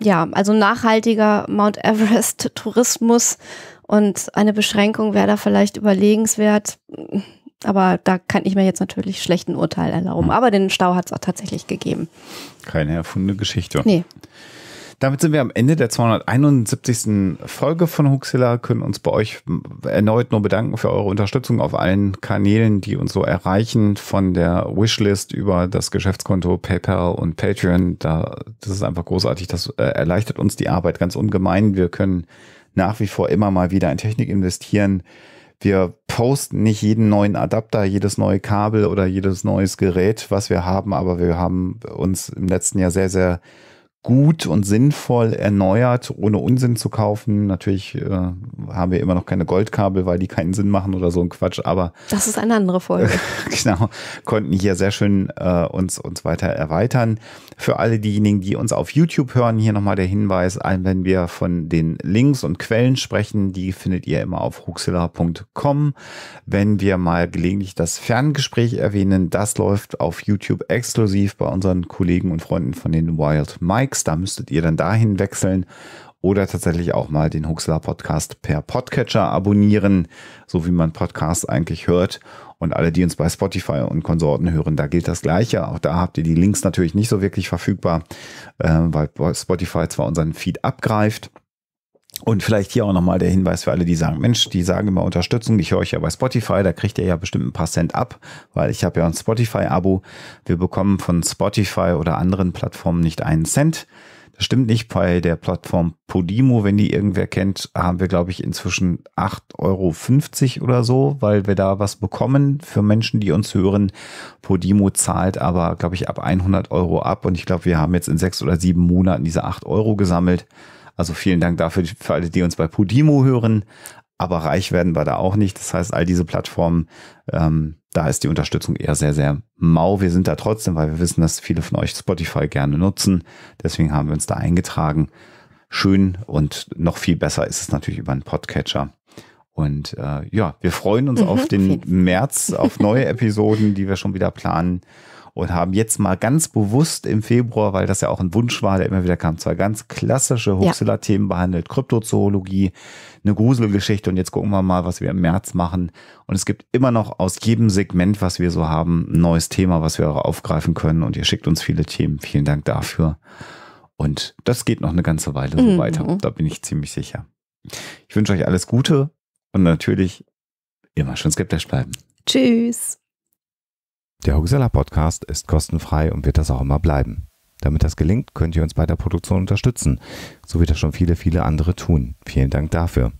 [SPEAKER 2] ja, also nachhaltiger Mount Everest-Tourismus und eine Beschränkung wäre da vielleicht überlegenswert. Aber da kann ich mir jetzt natürlich schlechten Urteil erlauben. Hm. Aber den Stau hat es auch tatsächlich gegeben.
[SPEAKER 1] Keine erfundene Geschichte. Nee. Damit sind wir am Ende der 271. Folge von Huxilla, können uns bei euch erneut nur bedanken für eure Unterstützung auf allen Kanälen, die uns so erreichen, von der Wishlist über das Geschäftskonto PayPal und Patreon. Da, das ist einfach großartig, das äh, erleichtert uns die Arbeit ganz ungemein. Wir können nach wie vor immer mal wieder in Technik investieren. Wir posten nicht jeden neuen Adapter, jedes neue Kabel oder jedes neues Gerät, was wir haben, aber wir haben uns im letzten Jahr sehr, sehr gut und sinnvoll erneuert, ohne Unsinn zu kaufen. Natürlich äh, haben wir immer noch keine Goldkabel, weil die keinen Sinn machen oder so ein Quatsch, aber.
[SPEAKER 2] Das ist eine andere Folge.
[SPEAKER 1] genau. Konnten hier sehr schön äh, uns, uns weiter erweitern. Für alle diejenigen, die uns auf YouTube hören, hier nochmal der Hinweis, wenn wir von den Links und Quellen sprechen, die findet ihr immer auf ruxilla.com. Wenn wir mal gelegentlich das Ferngespräch erwähnen, das läuft auf YouTube exklusiv bei unseren Kollegen und Freunden von den Wild Mike. Likes. Da müsstet ihr dann dahin wechseln oder tatsächlich auch mal den Huxler Podcast per Podcatcher abonnieren, so wie man Podcasts eigentlich hört. Und alle, die uns bei Spotify und Konsorten hören, da gilt das Gleiche. Auch da habt ihr die Links natürlich nicht so wirklich verfügbar, äh, weil Spotify zwar unseren Feed abgreift, und vielleicht hier auch nochmal der Hinweis für alle, die sagen, Mensch, die sagen immer Unterstützung, ich höre euch ja bei Spotify, da kriegt ihr ja bestimmt ein paar Cent ab, weil ich habe ja ein Spotify-Abo. Wir bekommen von Spotify oder anderen Plattformen nicht einen Cent. Das stimmt nicht. Bei der Plattform Podimo, wenn die irgendwer kennt, haben wir, glaube ich, inzwischen 8,50 Euro oder so, weil wir da was bekommen für Menschen, die uns hören. Podimo zahlt aber, glaube ich, ab 100 Euro ab. Und ich glaube, wir haben jetzt in sechs oder sieben Monaten diese 8 Euro gesammelt. Also vielen Dank dafür für alle, die uns bei Pudimo hören. Aber reich werden wir da auch nicht. Das heißt, all diese Plattformen, ähm, da ist die Unterstützung eher sehr, sehr mau. Wir sind da trotzdem, weil wir wissen, dass viele von euch Spotify gerne nutzen. Deswegen haben wir uns da eingetragen. Schön und noch viel besser ist es natürlich über einen Podcatcher. Und äh, ja, wir freuen uns mhm, auf den März, auf neue Episoden, die wir schon wieder planen und haben jetzt mal ganz bewusst im Februar, weil das ja auch ein Wunsch war, der immer wieder kam, zwei ganz klassische Huxilla-Themen ja. behandelt, Kryptozoologie, eine Gruselgeschichte und jetzt gucken wir mal, was wir im März machen. Und es gibt immer noch aus jedem Segment, was wir so haben, ein neues Thema, was wir auch aufgreifen können und ihr schickt uns viele Themen. Vielen Dank dafür. Und das geht noch eine ganze Weile so mhm. weiter. Da bin ich ziemlich sicher. Ich wünsche euch alles Gute und natürlich immer schön skeptisch bleiben.
[SPEAKER 2] Tschüss.
[SPEAKER 1] Der Hoaxilla Podcast ist kostenfrei und wird das auch immer bleiben. Damit das gelingt, könnt ihr uns bei der Produktion unterstützen, so wie das schon viele, viele andere tun. Vielen Dank dafür.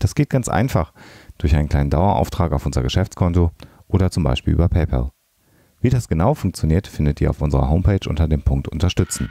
[SPEAKER 1] Das geht ganz einfach durch einen kleinen Dauerauftrag auf unser Geschäftskonto oder zum Beispiel über PayPal. Wie das genau funktioniert, findet ihr auf unserer Homepage unter dem Punkt Unterstützen.